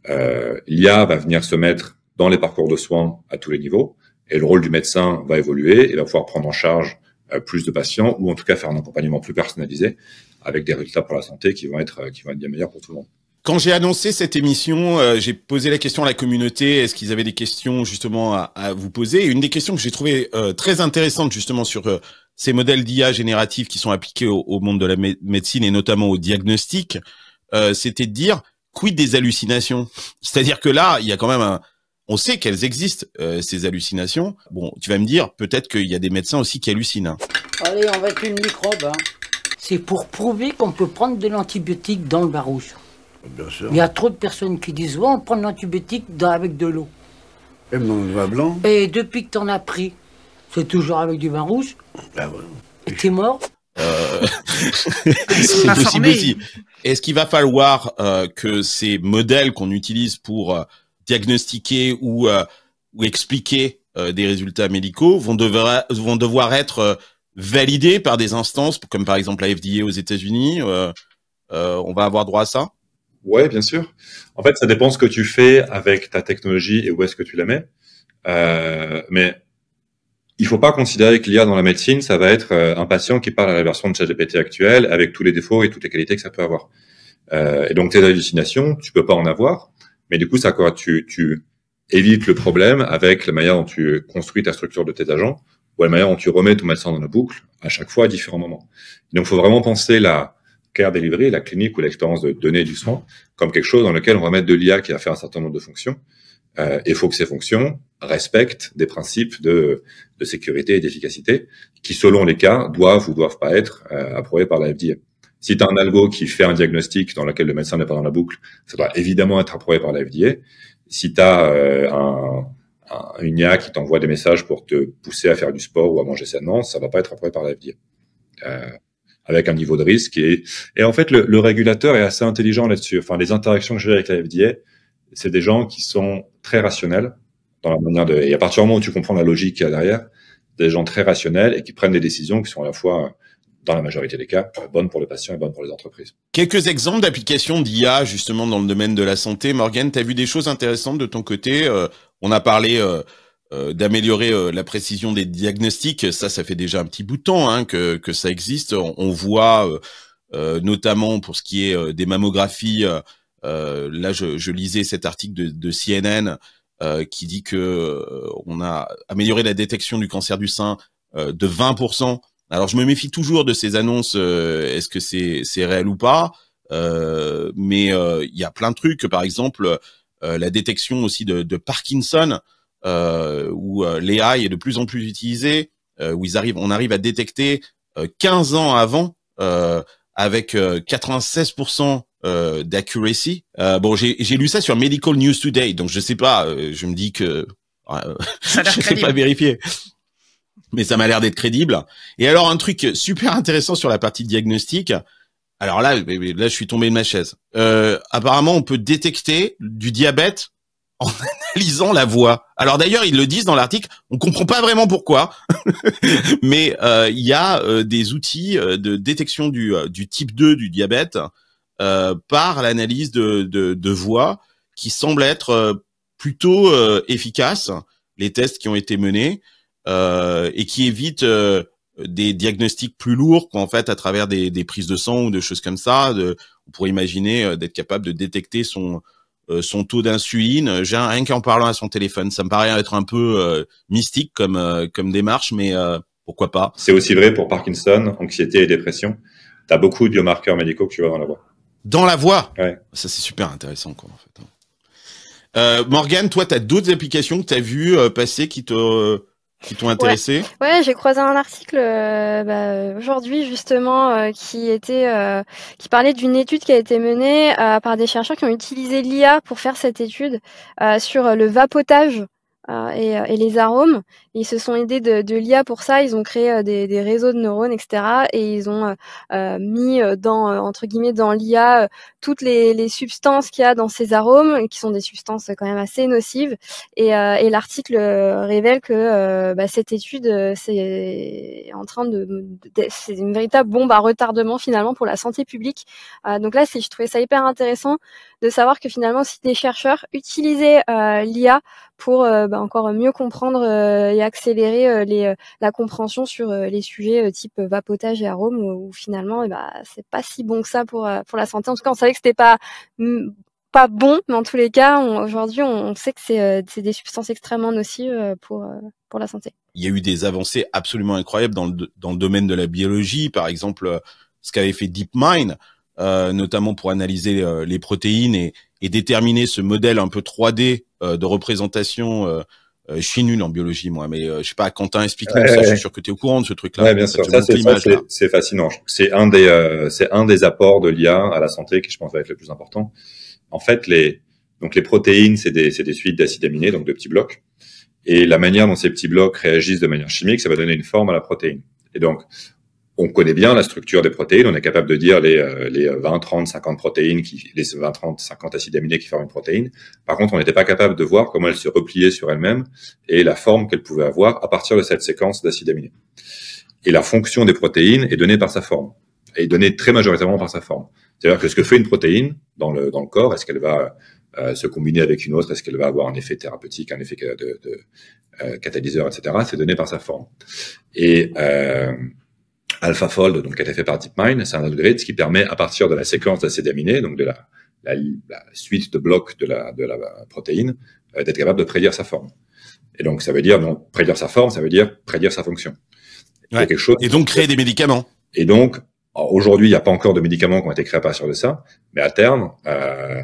euh, l'IA va venir se mettre dans les parcours de soins à tous les niveaux, et le rôle du médecin va évoluer et va pouvoir prendre en charge euh, plus de patients, ou en tout cas faire un accompagnement plus personnalisé, avec des résultats pour la santé qui vont être, euh, qui vont être bien meilleurs pour tout le monde. Quand j'ai annoncé cette émission, euh, j'ai posé la question à la communauté, est-ce qu'ils avaient des questions justement à, vous poser une des questions que j'ai trouvées euh, très intéressante justement sur euh, ces modèles d'IA génératifs qui sont appliqués au, monde de la médecine et notamment au diagnostic, c'était de dire quid des hallucinations C'est-à-dire que là, il y a quand même un... On sait qu'elles existent, ces hallucinations. Bon, tu vas me dire, peut-être qu'il y a des médecins aussi qui hallucinent. Allez, on va être le microbe. Hein. C'est pour prouver qu'on peut prendre de l'antibiotique dans le barouche. Il y a trop de personnes qui disent ouais, on prend l'antibiotique avec de l'eau. Et blanc Et depuis que tu en as pris, c'est toujours avec du vin rouge Ah ouais. Et t'es mort euh, <laughs> c'est possible aussi. Est-ce qu'il va falloir euh, que ces modèles qu'on utilise pour euh, diagnostiquer ou, ou expliquer des résultats médicaux vont devoir, vont devoir être validés par des instances comme par exemple la FDA aux États-Unis On va avoir droit à ça Ouais, bien sûr. En fait, ça dépend ce que tu fais avec ta technologie et où est-ce que tu la mets. Euh, mais il faut pas considérer que l'IA dans la médecine, ça va être euh, un patient qui parle à la version de ChatGPT actuelle avec tous les défauts et toutes les qualités que ça peut avoir. Euh, et donc tes hallucinations, tu peux pas en avoir, mais du coup ça quoi, tu, tu évites le problème avec la manière dont tu construis ta structure de tes agents ou la manière dont tu remets ton médecin dans la boucle à chaque fois à différents moments. donc faut vraiment penser la care delivery, la clinique ou l'expérience de données du soin, comme quelque chose dans lequel on va mettre de l'IA qui va faire un certain nombre de fonctions. Euh, il faut que ces fonctions respectent des principes de, de sécurité et d'efficacité qui, selon les cas, doivent ou doivent pas être euh, approuvés par la FDA. Si tu as un algo qui fait un diagnostic dans lequel le médecin n'est pas dans la boucle, ça doit évidemment être approuvé par la FDA. Si tu as euh, un, une IA qui t'envoie des messages pour te pousser à faire du sport ou à manger sainement, ça va pas être approuvé par la FDA. Euh, avec un niveau de risque. Et, en fait, le, régulateur est assez intelligent là-dessus. Enfin, les interactions que j'ai avec la FDA, c'est des gens qui sont très rationnels dans la manière de. Et à partir du moment où tu comprends la logique qu'il y a derrière, des gens très rationnels et qui prennent des décisions qui sont à la fois dans la majorité des cas, bonnes pour le patient et bonnes pour les entreprises. Quelques exemples d'applications d'IA justement dans le domaine de la santé. Morgan, tu as vu des choses intéressantes de ton côté. Euh, on a parlé euh, euh, d'améliorer euh, la précision des diagnostics. Ça, ça fait déjà un petit bout de temps hein, que, que, ça existe. On, voit euh, notamment pour ce qui est des mammographies, là je, lisais cet article de, CNN qui dit que on a amélioré la détection du cancer du sein de 20%. Alors je me méfie toujours de ces annonces, est-ce que c'est réel ou pas Mais il y a plein de trucs, par exemple la détection aussi de, de Parkinson. Euh, où euh, l'AI est de plus en plus utilisé, euh, où ils arrivent, on arrive à détecter 15 ans avant avec 96% d'accuracy. Euh, bon, j'ai lu ça sur Medical News Today, donc je sais pas. je me dis que ça <laughs> je sais pas vérifier, mais ça m'a l'air d'être crédible. Et alors un truc super intéressant sur la partie diagnostic. Alors là, là, je suis tombé de ma chaise. apparemment, on peut détecter du diabète en analysant la voix. Alors d'ailleurs, ils le disent dans l'article, on comprend pas vraiment pourquoi, <laughs> mais euh, il y a euh, des outils euh, de détection du, du type 2 du diabète euh, par l'analyse de, voix qui semble être plutôt efficace. les tests qui ont été menés, et qui évitent des diagnostics plus lourds qu'en fait à travers des, des, prises de sang ou de choses comme ça. on pourrait imaginer d'être capable de détecter son euh, son taux d'insuline. J'ai rien qu'en parlant à son téléphone, ça me paraît être un peu euh, mystique euh, comme démarche, mais pourquoi pas. C'est aussi vrai pour Parkinson, anxiété et dépression. T'as beaucoup de biomarqueurs médicaux que tu vois dans la voix. Dans la voix. Ouais. Ça c'est super intéressant quoi hein. Morgan, toi, tu as d'autres applications que t'as as vues passer qui te qui intéressé Ouais, j'ai croisé un article euh, bah, aujourd'hui justement euh, qui était euh, qui parlait d'une étude qui a été menée par des chercheurs qui ont utilisé l'IA pour faire cette étude sur le vapotage euh, et, euh, et, les arômes. Ils se sont aidés de, de l'IA pour ça. Ils ont créé euh, des, des, réseaux de neurones, etc. Et ils ont mis dans entre guillemets dans l'IA toutes les, les substances qu'il y a dans ces arômes, qui sont des substances quand même assez nocives. Et, et l'article révèle que bah, cette étude c'est en train de, c'est une véritable bombe à retardement finalement pour la santé publique. donc là, c'est je trouvais ça hyper intéressant de savoir que finalement, si des chercheurs utilisaient l'IA pour bah, encore mieux comprendre euh, et accélérer euh, les, euh, la compréhension sur les sujets type vapotage et arômes où, finalement, et eh bah, c'est pas si bon que ça pour, pour la santé. En tout cas, on savait que c'était pas mm, pas bon, mais en tous les cas, aujourd'hui, on, sait que c'est des substances extrêmement nocives pour, pour la santé. Il y a eu des avancées absolument incroyables dans le, dans le domaine de la biologie, par exemple, ce qu'avait fait DeepMind, euh, notamment pour analyser euh, les protéines et, déterminer ce modèle un peu 3D euh, de représentation. je suis en biologie, moi, mais je sais pas, Quentin, explique-nous ça. Je suis sûr que tu es au courant de ce truc-là. Ouais, bien sûr, c'est fascinant. C'est un des, apports de l'IA à la santé qui, je pense, va être le plus important. En fait, les donc les protéines, c'est des suites d'acides aminés, donc de petits blocs. Et la manière dont ces petits blocs réagissent de manière chimique, ça va donner une forme à la protéine. Et donc, on connaît bien la structure des protéines, on est capable de dire les, 20, 30, 50 protéines, qui, les 20, 30, 50 acides aminés qui forment une protéine. Par contre, on n'était pas capable de voir comment elle se repliait sur elle-même et la forme qu'elle pouvait avoir à partir de cette séquence d'acides aminés. Et la fonction des protéines est donnée par sa forme, est donnée très majoritairement par sa forme. C'est-à-dire que ce que fait une protéine dans le, dans le corps, est-ce qu'elle va euh, se combiner avec une autre, est-ce qu'elle va avoir un effet thérapeutique, un effet euh, de, euh, catalyseur, etc., c'est donné par sa forme. Et... AlphaFold, donc, qui a été fait par DeepMind. C'est un algorithme qui permet, à partir de la séquence aminés, donc de la, suite de blocs de la, protéine, euh, d'être capable de prédire sa forme. Et donc, ça veut dire, prédire sa forme, ça veut dire prédire sa fonction. et donc, créer des médicaments. Et donc, aujourd'hui, il n'y a pas encore de médicaments qui ont été créés à partir de ça, mais à terme, euh,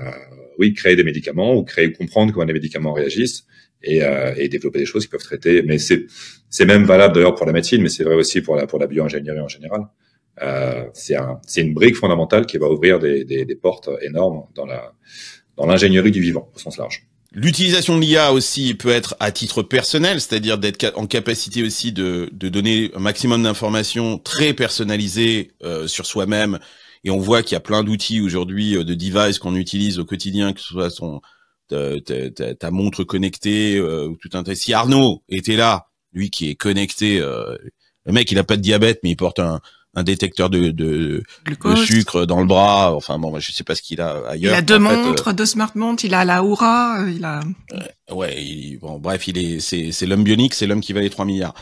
oui, créer des médicaments ou créer, comprendre comment les médicaments réagissent, et, euh, et, développer des choses qui peuvent traiter. Mais c'est même valable d'ailleurs pour la médecine, mais c'est vrai aussi pour la, pour la bioingénierie en général. Euh, c'est un, une brique fondamentale qui va ouvrir des, des, des portes énormes dans la dans l'ingénierie du vivant au sens large. L'utilisation de l'IA aussi peut être à titre personnel, c'est-à-dire d'être en capacité aussi de, de donner un maximum d'informations très personnalisées euh, sur soi-même. Et on voit qu'il y a plein d'outils aujourd'hui, euh, de devices qu'on utilise au quotidien, que ce soit son, ta montre connectée euh, ou tout un Si Arnaud était là, lui qui est connecté, euh, le mec il a pas de diabète mais il porte un, détecteur de, sucre dans le bras. Enfin bon, je sais pas ce qu'il a ailleurs. Il a deux montres, deux smart montres. Il a la Aura euh, Il a. ouais. bon, bref, il est. C'est l'homme bionique. C'est l'homme qui valait 3 milliards.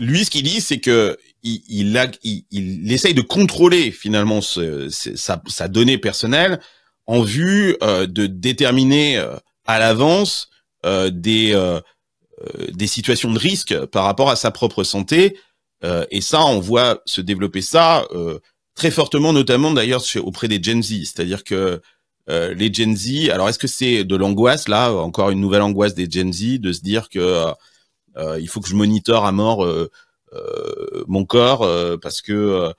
lui, ce qu'il dit, c'est que il, il, il, essaye de contrôler finalement sa, donnée personnelle en vue euh, de déterminer euh, à l'avance euh, des, des situations de risque par rapport à sa propre santé. et ça, on voit se développer ça très fortement, notamment d'ailleurs auprès des Gen Z. C'est-à-dire que les Gen Z, alors est-ce que c'est de l'angoisse là, encore une nouvelle angoisse des Gen Z de se dire que euh, il faut que je monitore à mort euh, euh, mon corps parce que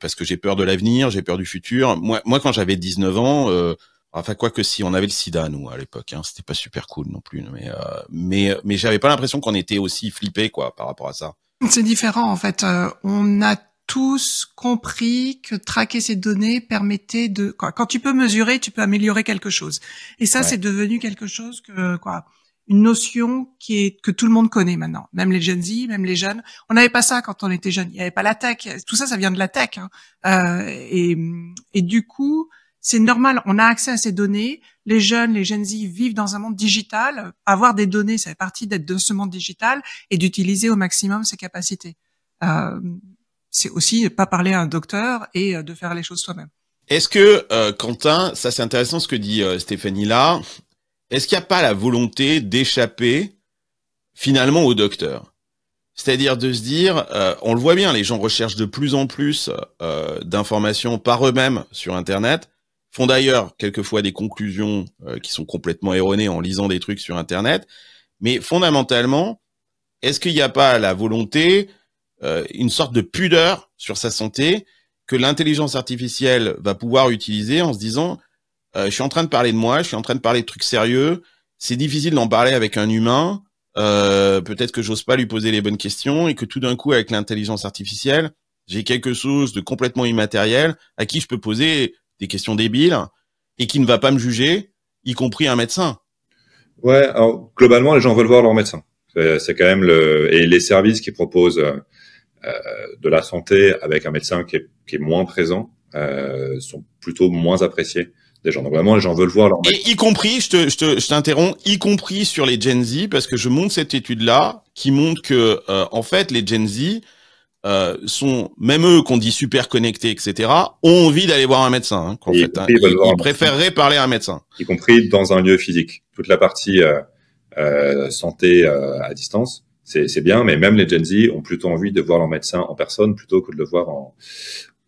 parce que j'ai peur de l'avenir, j'ai peur du futur. Moi, moi quand j'avais 19 ans, enfin quoi que si, on avait le sida nous à l'époque, hein, c'était pas super cool non plus, mais mais mais j'avais pas l'impression qu'on était aussi flippé quoi par rapport à ça. C'est différent en fait. on a tous compris que traquer ces données permettait de quand, tu peux mesurer, tu peux améliorer quelque chose. Et ça, c'est devenu quelque chose que quoi une notion qui est que tout le monde connaît maintenant, même les Gen Z, même les jeunes. On n'avait pas ça quand on était jeune. Il n'y avait pas la tech. Tout ça, ça vient de la tech. Hein. Euh, et, du coup, c'est normal. On a accès à ces données. Les jeunes, les Gen Z vivent dans un monde digital. Avoir des données, ça fait partie d'être dans ce monde digital et d'utiliser au maximum ses capacités. Euh, c'est aussi ne pas parler à un docteur et euh, de faire les choses soi-même. Est-ce que Quentin, ça c'est intéressant ce que dit Stéphanie là. Est-ce qu'il n'y a pas la volonté d'échapper finalement au docteur C'est-à-dire de se dire, euh, on le voit bien, les gens recherchent de plus en plus euh, d'informations par eux-mêmes sur Internet, font d'ailleurs quelquefois des conclusions euh, qui sont complètement erronées en lisant des trucs sur Internet, mais fondamentalement, est-ce qu'il n'y a pas la volonté, une sorte de pudeur sur sa santé que l'intelligence artificielle va pouvoir utiliser en se disant, euh, je suis en train de parler de moi, je suis en train de parler de trucs sérieux. C'est difficile d'en parler avec un humain. Euh, Peut-être que j'ose pas lui poser les bonnes questions et que tout d'un coup, avec l'intelligence artificielle, j'ai quelque chose de complètement immatériel à qui je peux poser des questions débiles et qui ne va pas me juger, y compris un médecin. Ouais, alors globalement, les gens veulent voir leur médecin. C'est quand même le et les services qui proposent euh, euh, de la santé avec un médecin qui est, qui est moins présent euh, sont plutôt moins appréciés des gens. vraiment, les gens veulent voir leur. Et y compris, je te, je te, je t'interromps, y compris sur les Gen Z, parce que je montre cette étude là qui montre que euh, en fait les Gen Z euh, sont même eux qu'on dit super connectés, etc. ont envie d'aller voir un médecin. Hein, hein. ils, préféreraient parler à un médecin. Y compris dans un lieu physique. Toute la partie euh, euh santé euh, à distance c'est bien, mais même les Gen Z ont plutôt envie de voir leur médecin en personne plutôt que de le voir en,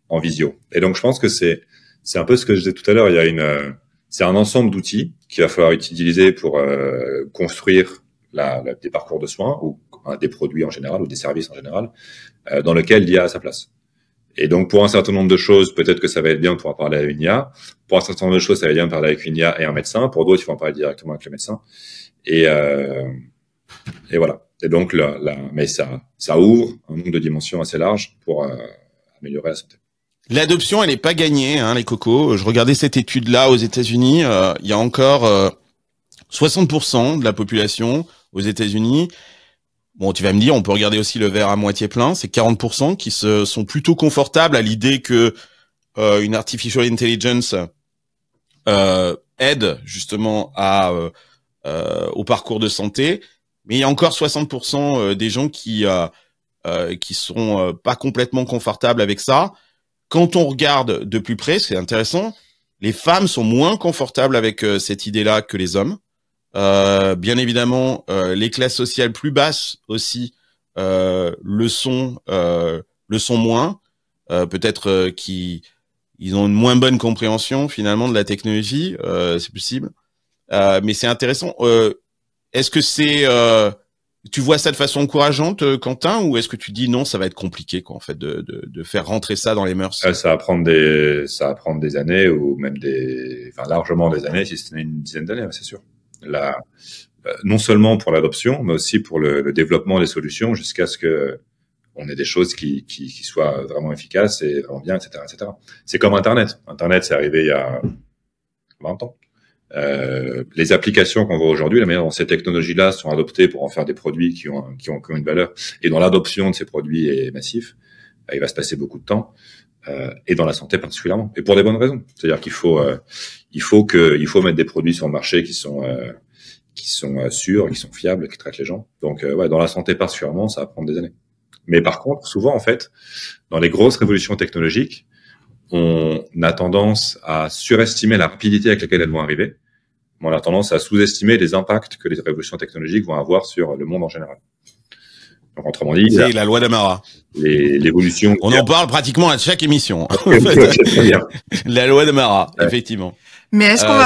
en visio. Et donc, je pense que c'est c'est un peu ce que je disais tout à l'heure. Il y a une, euh, c'est un ensemble d'outils qu'il va falloir utiliser pour euh, construire la, des parcours de soins ou euh, des produits en général ou des services en général, dans lequel l'IA a sa place. Et donc, pour un certain nombre de choses, peut-être que ça va être bien de pouvoir parler à une IA. Pour un certain nombre de choses, ça va être bien de parler avec une IA et un médecin. Pour d'autres, il faut en parler directement avec le médecin. Et, euh, et voilà. Et donc, là, mais ça, ça ouvre un nombre de dimensions assez large pour améliorer la santé. L'adoption, elle n'est pas gagnée, hein, les cocos. Je regardais cette étude-là aux États-Unis. Euh, il y a encore 60% euh, de la population aux États-Unis. Bon, tu vas me dire, on peut regarder aussi le verre à moitié plein. C'est 40% qui se sont plutôt confortables à l'idée que euh, une artificial intelligence aide justement à au parcours de santé. Mais il y a encore 60% des gens qui qui sont pas complètement confortables avec ça. Quand on regarde de plus près, c'est intéressant, les femmes sont moins confortables avec euh, cette idée-là que les hommes. Euh, bien évidemment, euh, les classes sociales plus basses aussi le sont, le sont moins. Peut-être qu'ils ont une moins bonne compréhension finalement de la technologie, c'est possible. mais c'est intéressant. Est-ce que c'est tu vois ça de façon encourageante, euh, Quentin, ou est-ce que tu dis non, ça va être compliqué quoi, en fait de, de, de faire rentrer ça dans les mœurs euh, Ça va prendre des, ça va prendre des années ou même des, enfin largement des années, si ce n'est une dizaine d'années, hein, c'est sûr. Là, euh, non seulement pour l'adoption, mais aussi pour le, développement des solutions jusqu'à ce que on ait des choses qui, qui, qui, soient vraiment efficaces et vraiment bien, etc., etc. C'est comme Internet. Internet, c'est arrivé il y a 20 ans. Euh, les applications qu'on voit aujourd'hui, la manière dont ces technologies-là sont adoptées pour en faire des produits qui ont, qui ont, une valeur, et dont l'adoption de ces produits est massif, euh, il va se passer beaucoup de temps, euh, et dans la santé particulièrement, et pour des bonnes raisons. C'est-à-dire qu'il faut, euh, il faut que, il faut mettre des produits sur le marché qui sont, qui sont sûrs, qui sont fiables, qui traitent les gens. Donc, ouais, dans la santé particulièrement, ça va prendre des années. Mais par contre, souvent, en fait, dans les grosses révolutions technologiques, on a tendance à surestimer la rapidité avec laquelle elles vont arriver on a tendance à sous-estimer les impacts que les révolutions technologiques vont avoir sur le monde en général. Donc, autrement dit, c'est la loi d'Amara. L'évolution. On en parle pratiquement à chaque émission. Ah, <laughs> la loi de Marat, effectivement. Mais est-ce qu'on euh,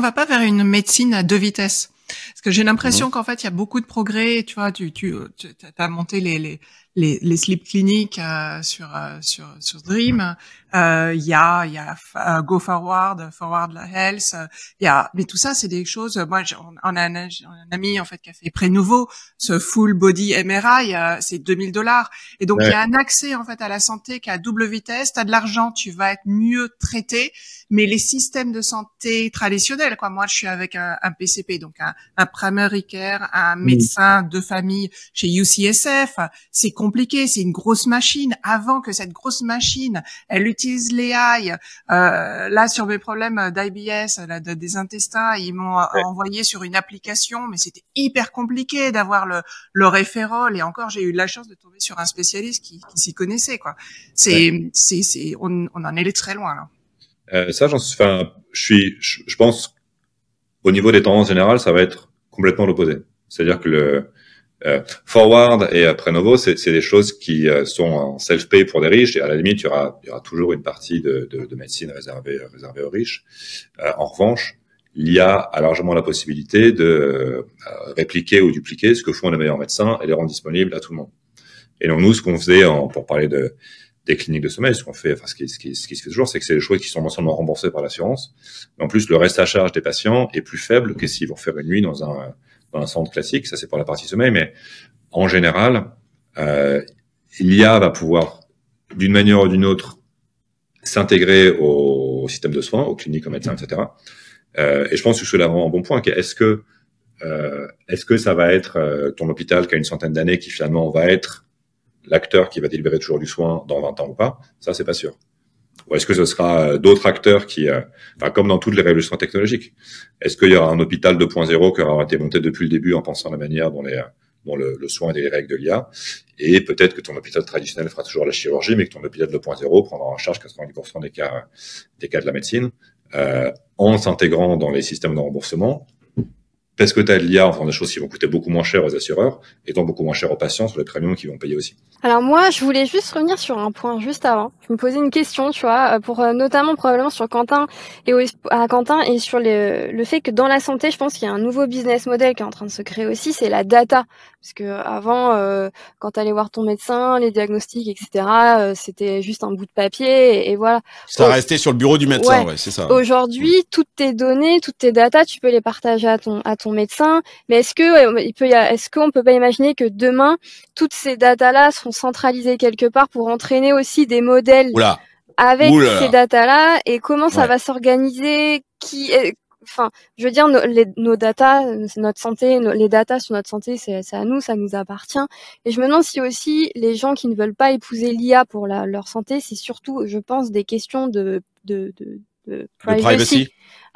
va pas vers une médecine à deux vitesses? Parce que j'ai l'impression mhm. qu'en fait, il y a beaucoup de progrès. Tu vois, tu, tu, tu as monté les, les, les, cliniques euh, euh, sur, sur, Dream. Mhm euh, il y a, y a euh, Go Forward, Forward Health, euh, il y a, mais tout ça c'est des choses. Moi, on, a un, ami en fait qui a fait pré nouveau, ce full body MRI, euh, c'est 2000 dollars. Et donc il y a un accès en fait à la santé qui a double vitesse. T'as de l'argent, tu vas être mieux traité, mais les systèmes de santé traditionnels, quoi. Moi, je suis avec un, PCP, donc un, un primary care, un mm. médecin de famille chez UCSF. C'est compliqué, c'est une grosse machine. Avant que cette grosse machine, elle utilise les euh, là sur mes problèmes d'IBS, de, des intestins, ils m'ont euh, envoyé sur une application, mais c'était hyper compliqué d'avoir le, le référol. Et encore, j'ai eu la chance de tomber sur un spécialiste qui, s'y connaissait. Quoi. C'est, c'est, c'est, on, on en est très loin euh, ça, j'en suis, enfin, je suis, je pense, au niveau des tendances générales, ça va être complètement l'opposé. C'est-à-dire que le, euh, forward et euh, Prenovo, c'est des choses qui euh, sont en self-pay pour des riches. Et à la limite, il y aura, il y aura toujours une partie de, de, de médecine réservée, réservée aux riches. en revanche, il y a largement la possibilité de répliquer ou dupliquer ce que font les meilleurs médecins et les rendre disponibles à tout le monde. Et donc nous, ce qu'on faisait, en, pour parler de, des cliniques de sommeil, ce qu'on fait, enfin ce qui, ce, qui, se fait toujours, c'est que c'est des choses qui sont non seulement remboursées par l'assurance, mais en plus le reste à charge des patients est plus faible que s'ils vont faire une nuit dans un un centre classique. Ça, c'est pour la partie sommeil. Mais en général, euh, l'IA va pouvoir, d'une manière ou d'une autre, s'intégrer au, système de soins, aux cliniques, aux médecins, etc. Euh, et je pense que c'est vraiment un bon point. Est-ce que euh, est-ce que ça va être euh, ton hôpital qui a une centaine d'années qui finalement va être l'acteur qui va délibérer toujours du soin dans 20 ans ou pas Ça, c'est pas sûr ou est-ce que ce sera euh, d'autres acteurs qui, euh, comme dans toutes les révolutions technologiques, est-ce qu'il y aura un hôpital 2.0 qui aura été monté depuis le début en pensant à la manière dont, les, euh, le, soin et les règles de l'IA, et peut-être que ton hôpital traditionnel fera toujours la chirurgie, mais que ton hôpital 2.0 prendra en charge 90% des cas, des cas de la médecine, en s'intégrant dans les systèmes de remboursement, parce que tu as l'IA, enfin des choses qui vont coûter beaucoup moins cher aux assureurs et donc beaucoup moins cher aux patients sur les premiums qu'ils vont payer aussi. Alors moi, je voulais juste revenir sur un point juste avant. Je me posais une question, tu vois, euh, pour euh, notamment probablement sur Quentin et à Quentin et sur le le fait que dans la santé, je pense qu'il y a un nouveau business model qui est en train de se créer aussi, c'est la data. Parce que avant, euh, quand tu allais voir ton médecin, les diagnostics, etc., c'était juste un bout de papier et, voilà. Ça restait sur le bureau du médecin, ouais, c'est ça. Aujourd'hui, toutes tes données, toutes tes datas, tu peux les partager à ton à ton médecin. Mais est-ce que il peut, est-ce qu'on peut pas imaginer que demain toutes ces datas là seront centralisées quelque part pour entraîner aussi des modèles avec ces datas là et comment ça va s'organiser Qui enfin, je veux dire, nos, datas, c'est notre santé, les data sur notre santé, c'est à nous, ça nous appartient. Et je me demande si aussi les gens qui ne veulent pas épouser l'IA pour leur santé, c'est surtout, je pense, des questions de, de privacy.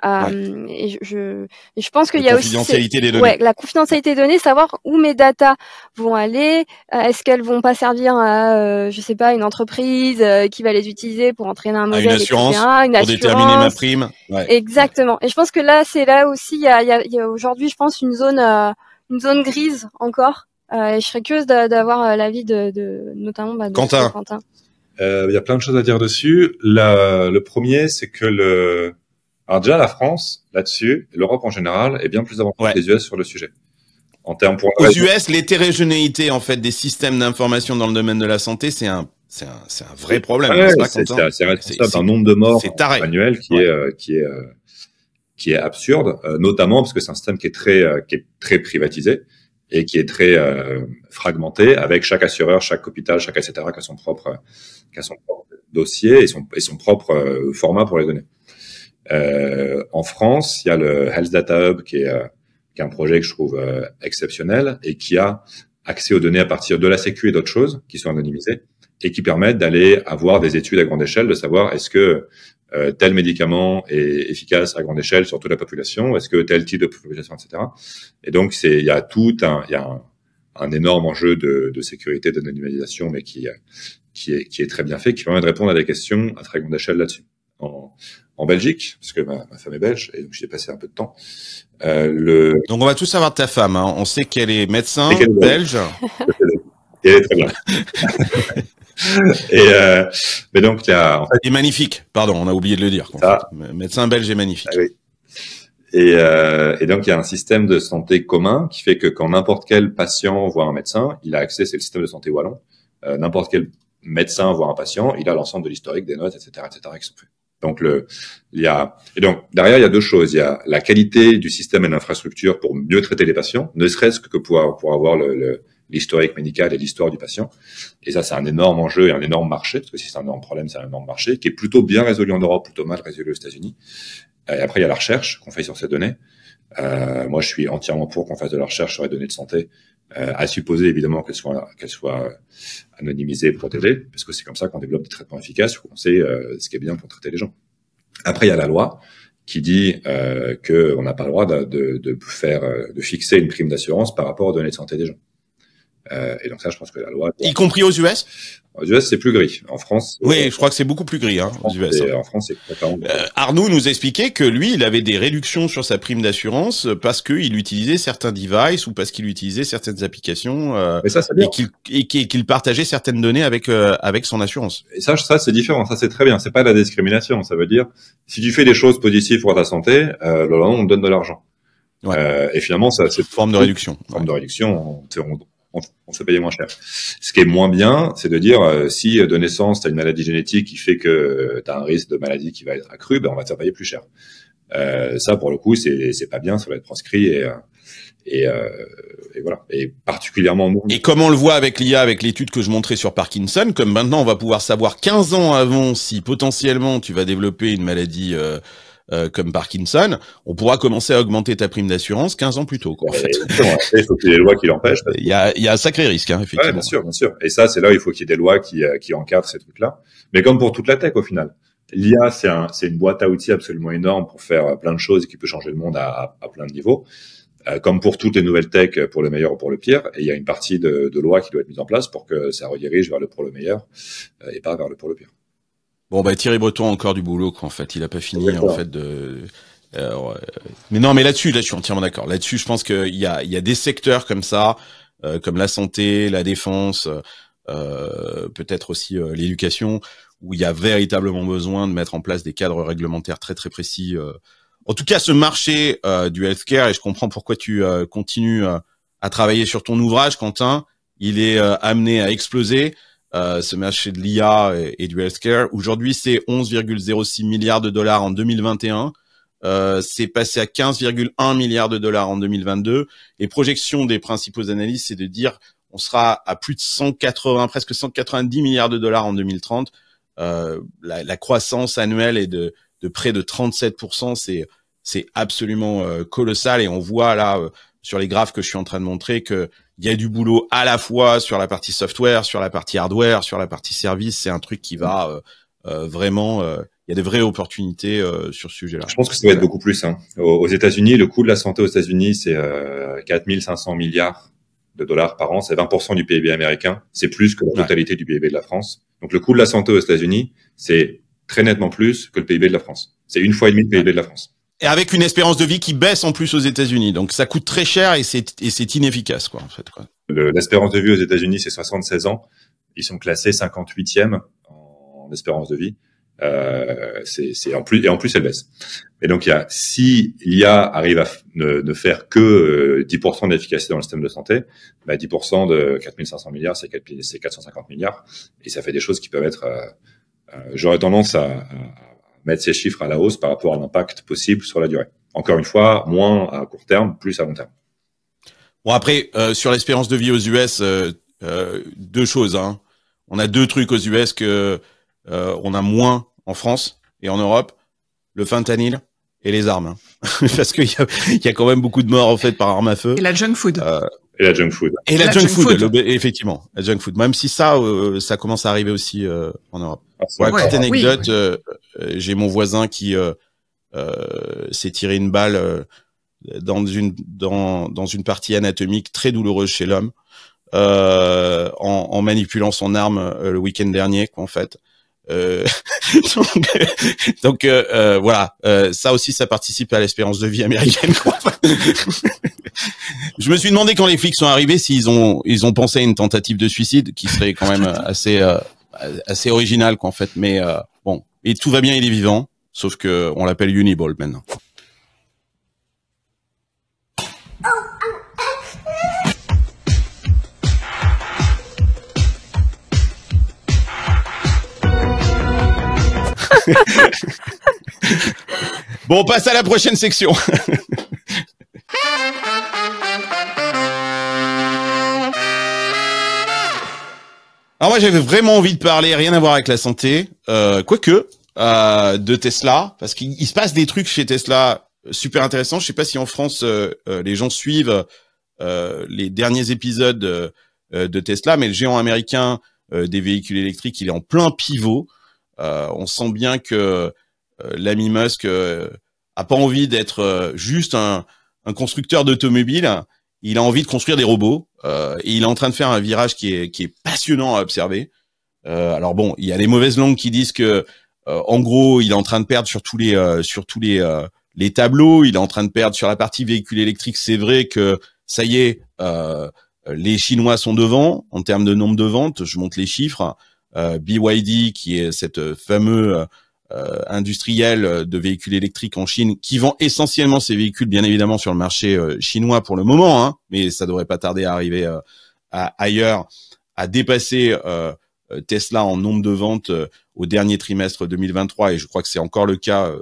Euh, et je, je pense qu'il y a aussi la confidentialité des données, savoir où mes data vont aller, euh, est-ce qu'elles vont pas servir à, euh, je sais pas, une entreprise euh, qui va les utiliser pour entraîner un modèle, une assurance, pour déterminer ma prime. Exactement. Et je pense que là, c'est là aussi, il y a, y a aujourd'hui, je pense, une zone, une zone grise encore. et je serais curieuse d'avoir l'avis de, de, notamment bah, de Quentin. Euh, il y a plein de choses à dire dessus. le premier, c'est que le, déjà la France là-dessus, l'Europe en général est bien plus avancée que les US sur le sujet. En termes pour aux US, l'hétérogénéité en fait des systèmes d'information dans le domaine de la santé, c'est un c'est un, vrai problème. c'est, un nombre de morts annuel qui est euh, qui euh, qui est absurde, notamment parce que c'est un système qui est très qui est très privatisé et qui est très euh, fragmenté, avec chaque assureur, chaque hôpital, chaque etc. qui a son propre, qui a son propre dossier et son, et son propre euh, format pour les données. Euh, en France, il y a le Health Data Hub qui est, euh, qui est un projet que je trouve exceptionnel et qui a accès aux données à partir de la Sécu et d'autres choses qui sont anonymisées et qui permettent d'aller avoir des études à grande échelle, de savoir est-ce que euh, tel médicament est efficace à grande échelle sur toute la population, est-ce que tel type de population, etc. Et donc, c'est il y a tout un, il y a un, énorme enjeu de, de sécurité, d'anonymisation, mais qui, qui, est, qui est très bien fait, qui permet de répondre à des questions à très grande échelle là-dessus. En, en, Belgique, parce que ma, femme est belge, et donc j'ai passé un peu de temps. Euh, le... Donc on va tous savoir de ta femme. Hein. On sait qu'elle est médecin qu'elle est belge. <laughs> Il est très bien. <laughs> et euh, mais donc, il y a. magnifique, pardon, on a oublié de le dire. Médecin belge est magnifique. Ah euh, et, donc, il y a un système de santé commun qui fait que quand n'importe quel patient voit un médecin, il a accès, c'est le système de santé wallon, euh, n'importe quel médecin voit un patient, il a l'ensemble de l'historique, des notes, etc., Donc le, il y a, et donc derrière il y a deux choses. Il y a la qualité du système et l'infrastructure pour mieux traiter les patients, ne serait-ce que pour, pour avoir le, le, l'historique médical et l'histoire du patient. Et ça, c'est un énorme enjeu et un énorme marché, parce que si c'est un énorme problème, c'est un énorme marché, qui est plutôt bien résolu en Europe, plutôt mal résolu aux États-Unis. Et après, il y a la recherche qu'on fait sur ces données. Euh, moi, je suis entièrement pour qu'on fasse de la recherche sur les données de santé, euh, à supposer évidemment qu'elles soient, qu'elles soient anonymisées, protégées, parce que c'est comme ça qu'on développe des traitements efficaces, où on sait euh, ce qui est bien pour traiter les gens. Après, il y a la loi qui dit euh, qu'on n'a pas le droit de, de, faire, de fixer une prime d'assurance par rapport aux données de santé des gens. Euh, et donc ça, je pense que la loi. Y compris aux US. Aux US, c'est plus gris. En France. Oui, je crois que c'est beaucoup plus gris. Hein, aux US. En France, c'est euh, Arnaud nous expliquait que lui, il avait des réductions sur sa prime d'assurance parce qu'il utilisait certains devices ou parce qu'il utilisait certaines applications euh, ça, et qu'il partageait certaines données avec euh, avec son assurance. Et ça, ça c'est différent. Ça, c'est très bien. C'est pas de la discrimination. Ça veut dire si tu fais des choses positives pour ta santé, euh, le on te donne de l'argent. Ouais. Euh, et finalement, ça, c'est forme de réduction. Forme de réduction. On, on, on, se fait payer moins cher. Ce qui est moins bien, c'est de dire euh, si euh, de naissance tu as une maladie génétique qui fait que euh, tu as un risque de maladie qui va être accru, ben on va te faire payer plus cher. ça pour le coup, c'est c'est pas bien, ça va être proscrit et et, voilà. Et particulièrement bon Et comme on le voit avec l'IA, avec l'étude que je montrais sur Parkinson, comme maintenant on va pouvoir savoir 15 ans avant si potentiellement tu vas développer une maladie euh, comme Parkinson, on pourra commencer à augmenter ta prime d'assurance 15 ans plus tôt. fait. il faut qu'il y ait des lois qui l'empêchent. Il y a, un sacré risque, hein, effectivement. bien sûr, bien sûr. Et ça, c'est là où il faut qu'il y ait des lois qui, euh, qui encadrent ces trucs-là. Mais comme pour toute la tech, au final. L'IA, c'est une boîte à outils absolument énorme pour faire euh, plein de choses et qui peut changer le monde à, plein de niveaux. comme pour toutes les nouvelles techs, pour le meilleur ou pour le pire, et il y a une partie de, de loi qui doit être mise en place pour que ça redirige vers le pour le meilleur et pas vers le pour le pire. Bon, bah, Thierry Breton a encore du boulot, quoi, en fait. Il n'a pas fini, en fait, de... Euh, mais non, mais là-dessus, là, je suis entièrement d'accord. Là-dessus, je pense qu'il y a, y a des secteurs comme ça, euh, comme la santé, la défense, euh, peut-être aussi l'éducation, où il y a véritablement besoin de mettre en place des cadres réglementaires très très précis. En tout cas, ce marché du healthcare, et je comprends pourquoi tu continues à travailler sur ton ouvrage, Quentin, il est amené à exploser ce euh, marché de l'IA et, du healthcare. Aujourd'hui, c'est 11,06 milliards de dollars en 2021. Euh, c'est passé à 15,1 milliards de dollars en 2022. Les projections des principaux analystes, c'est de dire on sera à plus de 180, presque 190 milliards de dollars en 2030. Euh, la, croissance annuelle est de, près de 37%. C'est, c'est absolument euh, colossal et on voit là euh, sur les graphes que je suis en train de montrer que il y a du boulot à la fois sur la partie software, sur la partie hardware, sur la partie service. C'est un truc qui va euh, euh, vraiment. il euh, y a des vraies opportunités sur ce sujet-là. Je pense que ça va être beaucoup plus. Hein. Aux États-Unis, le coût de la santé aux États-Unis, c'est 4 500 milliards de dollars par an. C'est 20% du PIB américain. C'est plus que la totalité du PIB de la France. Donc le coût de la santé aux États-Unis, c'est très nettement plus que le PIB de la France. C'est une fois et demie le PIB de la France. Et avec une espérance de vie qui baisse en plus aux États-Unis. Donc ça coûte très cher et c'est inefficace, quoi, en fait. L'espérance de vie aux États-Unis, c'est 76 ans. Ils sont classés 58e en, espérance de vie. Euh, c'est en plus et en plus elle baisse. Et donc il y a si l'IA arrive à ne, faire que 10% euh, d'efficacité dans le système de santé, bah 10% de 4500 milliards, c'est 450 milliards, et ça fait des choses qui peuvent être. Euh, euh, j'aurais tendance à mettre ces chiffres à la hausse par rapport à l'impact possible sur la durée. Encore une fois, moins à court terme, plus à long terme. Bon après, euh, sur l'espérance de vie aux US, euh, euh, deux choses. Hein. On a deux trucs aux US que euh, on a moins en France et en Europe le fentanyl et les armes. Hein. <laughs> Parce qu'il y, y a, quand même beaucoup de morts en fait par arme à feu. Et la junk food. et la junk food. Et la, junk, food, effectivement, la junk food. Même si ça, ça commence à arriver aussi en Europe. Ouais, petite anecdote, euh, j'ai mon voisin qui euh, euh s'est tiré une balle euh, dans une dans, dans une partie anatomique très douloureuse chez l'homme en, en, manipulant son arme le week-end dernier, quoi, en fait. <laughs> donc, voilà, ça aussi, ça participe à l'espérance de vie américaine. Quoi. Je me suis demandé quand les flics sont arrivés s'ils ont ils ont pensé à une tentative de suicide qui serait quand même assez assez original qu'en fait. Mais euh, bon, et tout va bien, il est vivant, sauf que on l'appelle Uniball maintenant. <laughs> bon, on passe à la prochaine section. <laughs> j'avais vraiment envie de parler, rien à voir avec la santé, euh, quoique, euh, de Tesla, parce qu'il se passe des trucs chez Tesla super intéressants. Je sais pas si en France, euh, les gens suivent les derniers épisodes de Tesla, mais le géant américain des véhicules électriques, il est en plein pivot. on sent bien que l'ami Musk a pas envie d'être juste un, un constructeur d'automobile il a envie de construire des robots euh, et il est en train de faire un virage qui est, qui est passionnant à observer. Euh, alors bon, il y a les mauvaises langues qui disent que euh, en gros, il est en train de perdre sur tous les sur tous les les tableaux, il est en train de perdre sur la partie véhicule électrique. C'est vrai que ça y est, les Chinois sont devant en termes de nombre de ventes. Je monte les chiffres. BYD, qui est cette fameuse euh, industriel euh, de véhicules électriques en Chine qui vend essentiellement ces véhicules, bien évidemment, sur le marché euh, chinois pour le moment, hein, mais ça devrait pas tarder à arriver euh, ailleurs, à dépasser Tesla en nombre de ventes au dernier trimestre 2023, et je crois que c'est encore le cas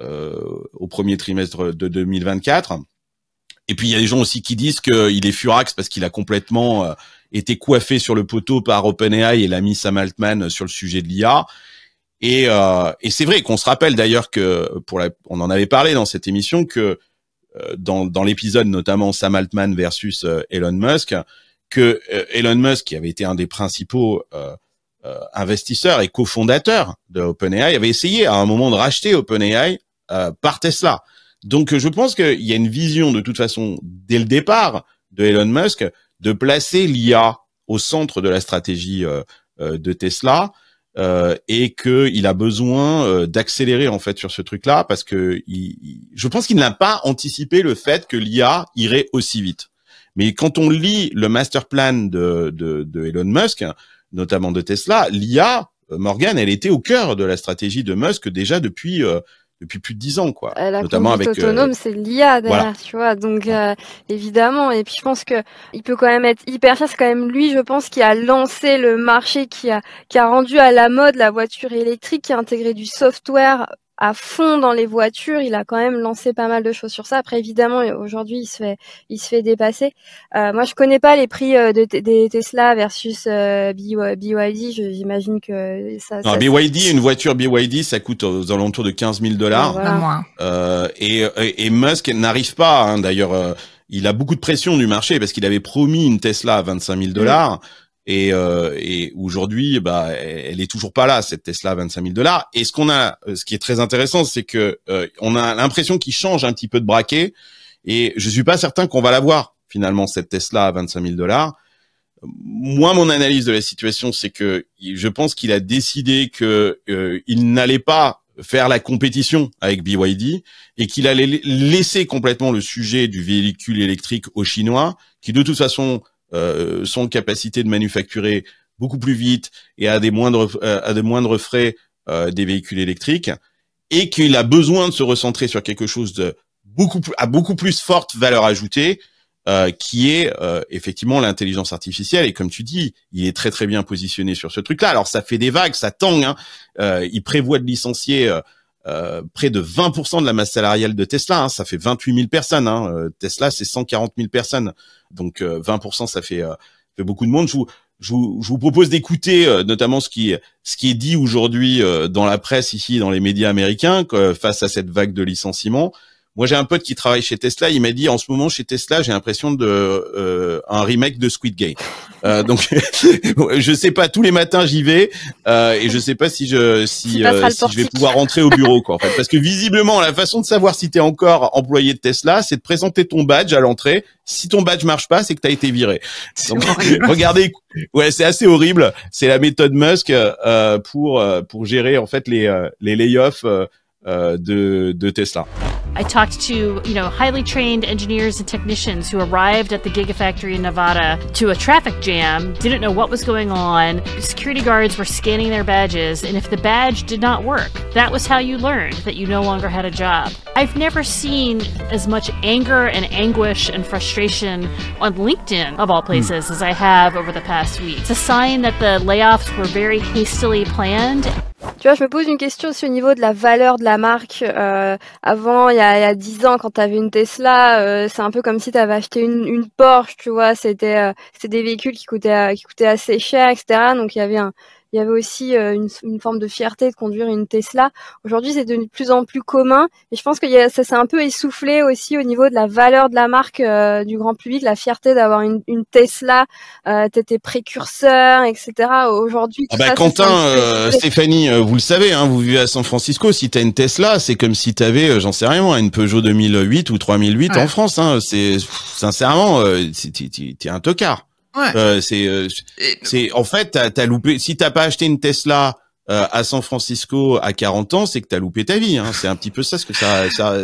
au premier trimestre de 2024. Et puis il y a des gens aussi qui disent qu'il est furax parce qu'il a complètement été coiffé sur le poteau par OpenAI et l'a Sam Altman sur le sujet de l'IA. Et, euh, et c'est vrai qu'on se rappelle d'ailleurs que, pour la, on en avait parlé dans cette émission, que euh, dans, dans l'épisode notamment Sam Altman versus euh, Elon Musk, que euh, Elon Musk, qui avait été un des principaux euh, investisseurs et cofondateurs de OpenAI, avait essayé à un moment de racheter OpenAI par Tesla. Donc je pense qu'il y a une vision de toute façon, dès le départ, de Elon Musk de placer l'IA au centre de la stratégie de Tesla euh, et que il a besoin euh, d'accélérer en fait sur ce truc-là parce que je pense qu'il n'a pas anticipé le fait que l'IA irait aussi vite. Mais quand on lit le master plan de, Elon Musk, notamment de Tesla, l'IA euh, Morgan, elle était au cœur de la stratégie de Musk déjà depuis depuis plus de dix ans, quoi. Euh, notamment avec euh, autonome, c'est l'IA derrière, tu vois. Donc euh, évidemment, et puis je pense que il peut quand même être hyper cher. C'est quand même lui, je pense, qui a lancé le marché, qui a qui a rendu à la mode la voiture électrique, qui a intégré du software à fond dans les voitures. Il a quand même lancé pas mal de choses sur ça. Après, évidemment, aujourd'hui, il se fait, il se fait dépasser. Euh, moi, je connais pas les prix euh, de des Tesla versus euh, BYD. J'imagine que ça. Non, BYD, une voiture BYD, ça coûte aux alentours de 15 000 dollars. Et, et, Musk n'arrive pas, hein. d'ailleurs. il a beaucoup de pression du marché parce qu'il avait promis une Tesla à 25 000 dollars. Mm. Et, euh, et aujourd'hui, bah, elle est toujours pas là cette Tesla à 25 000 dollars. Et ce qu'on a, euh, ce qui est très intéressant, c'est que euh, on a l'impression qu'il change un petit peu de braquet. Et je suis pas certain qu'on va l'avoir finalement cette Tesla à 25 000 dollars. Moi, mon analyse de la situation, c'est que je pense qu'il a décidé que il n'allait pas faire la compétition avec BYD et qu'il allait laisser complètement le sujet du véhicule électrique aux Chinois, qui de toute façon euh, son capacité de manufacturer beaucoup plus vite et à des moindres, euh, à des moindres frais euh, des véhicules électriques, et qu'il a besoin de se recentrer sur quelque chose de beaucoup plus, à beaucoup plus forte valeur ajoutée, qui est effectivement l'intelligence artificielle. Et comme tu dis, il est très très bien positionné sur ce truc-là. Alors ça fait des vagues, ça tangue. Hein. il prévoit de licencier près de 20% de la masse salariale de Tesla. Hein. Ça fait 28 000 personnes. Hein. Tesla, c'est 140 000 personnes. Donc 20%, euh, euh, ça fait, beaucoup de monde. Je vous, propose d'écouter euh, notamment ce qui est dit aujourd'hui dans la presse ici, dans les médias américains, face à cette vague de licenciements. Moi, j'ai un pote qui travaille chez Tesla. Il m'a dit, en ce moment, chez Tesla, j'ai l'impression de euh, un remake de Squid Game. Euh, <laughs> donc, <laughs> je sais pas. Tous les matins, j'y vais euh, et je sais pas si je si, euh, je vais pouvoir rentrer au bureau, quoi. En fait. Parce que visiblement, la façon de savoir si tu es encore employé de Tesla, c'est de présenter ton badge à l'entrée. Si ton badge marche pas, c'est que tu as été viré. Donc, <laughs> regardez, ouais, c'est assez horrible. C'est la méthode Musk euh, pour pour gérer en fait les les layoffs. Euh, de, de Tesla. I talked to, you know, highly trained engineers and technicians who arrived at the Gigafactory in Nevada to a traffic jam, didn't know what was going on. Security guards were scanning their badges, and if the badge did not work, that was how you learned that you no longer had a job. I've never seen as much anger and anguish and frustration on LinkedIn, of all places, mm. as I have over the past week. It's a sign that the layoffs were very hastily planned. Tu vois, je me pose une question sur au niveau de la valeur de la marque. Euh, avant, il y, a, 10 ans, quand tu avais une Tesla, euh, c'est un peu comme si tu acheté une, Porsche, tu vois. C'était euh, des véhicules qui coûtaient, euh, qui coûtaient assez cher, etc. Donc, il y avait un, il y avait aussi euh, une, forme de fierté de conduire une Tesla. Aujourd'hui, c'est de plus en plus commun. Et je pense que y a, ça s'est un peu essoufflé aussi au niveau de la valeur de la marque euh, du grand public, la fierté d'avoir une, une, Tesla. Euh, T'étais précurseur, etc. Aujourd'hui, bah, Quentin, euh, Stéphanie, vous le savez, hein, vous vivez à San Francisco. Si t'as une Tesla, c'est comme si t'avais, j'en sais rien, une Peugeot 2008 ou 3008 en France. Hein, c'est sincèrement, t'es un tocard. Euh, c'est, euh, c'est en fait, t'as, loupé. Si t'as pas acheté une Tesla euh, à San Francisco à 40 ans, c'est que t'as loupé ta vie. Hein. C'est un petit peu ça ce que ça, ça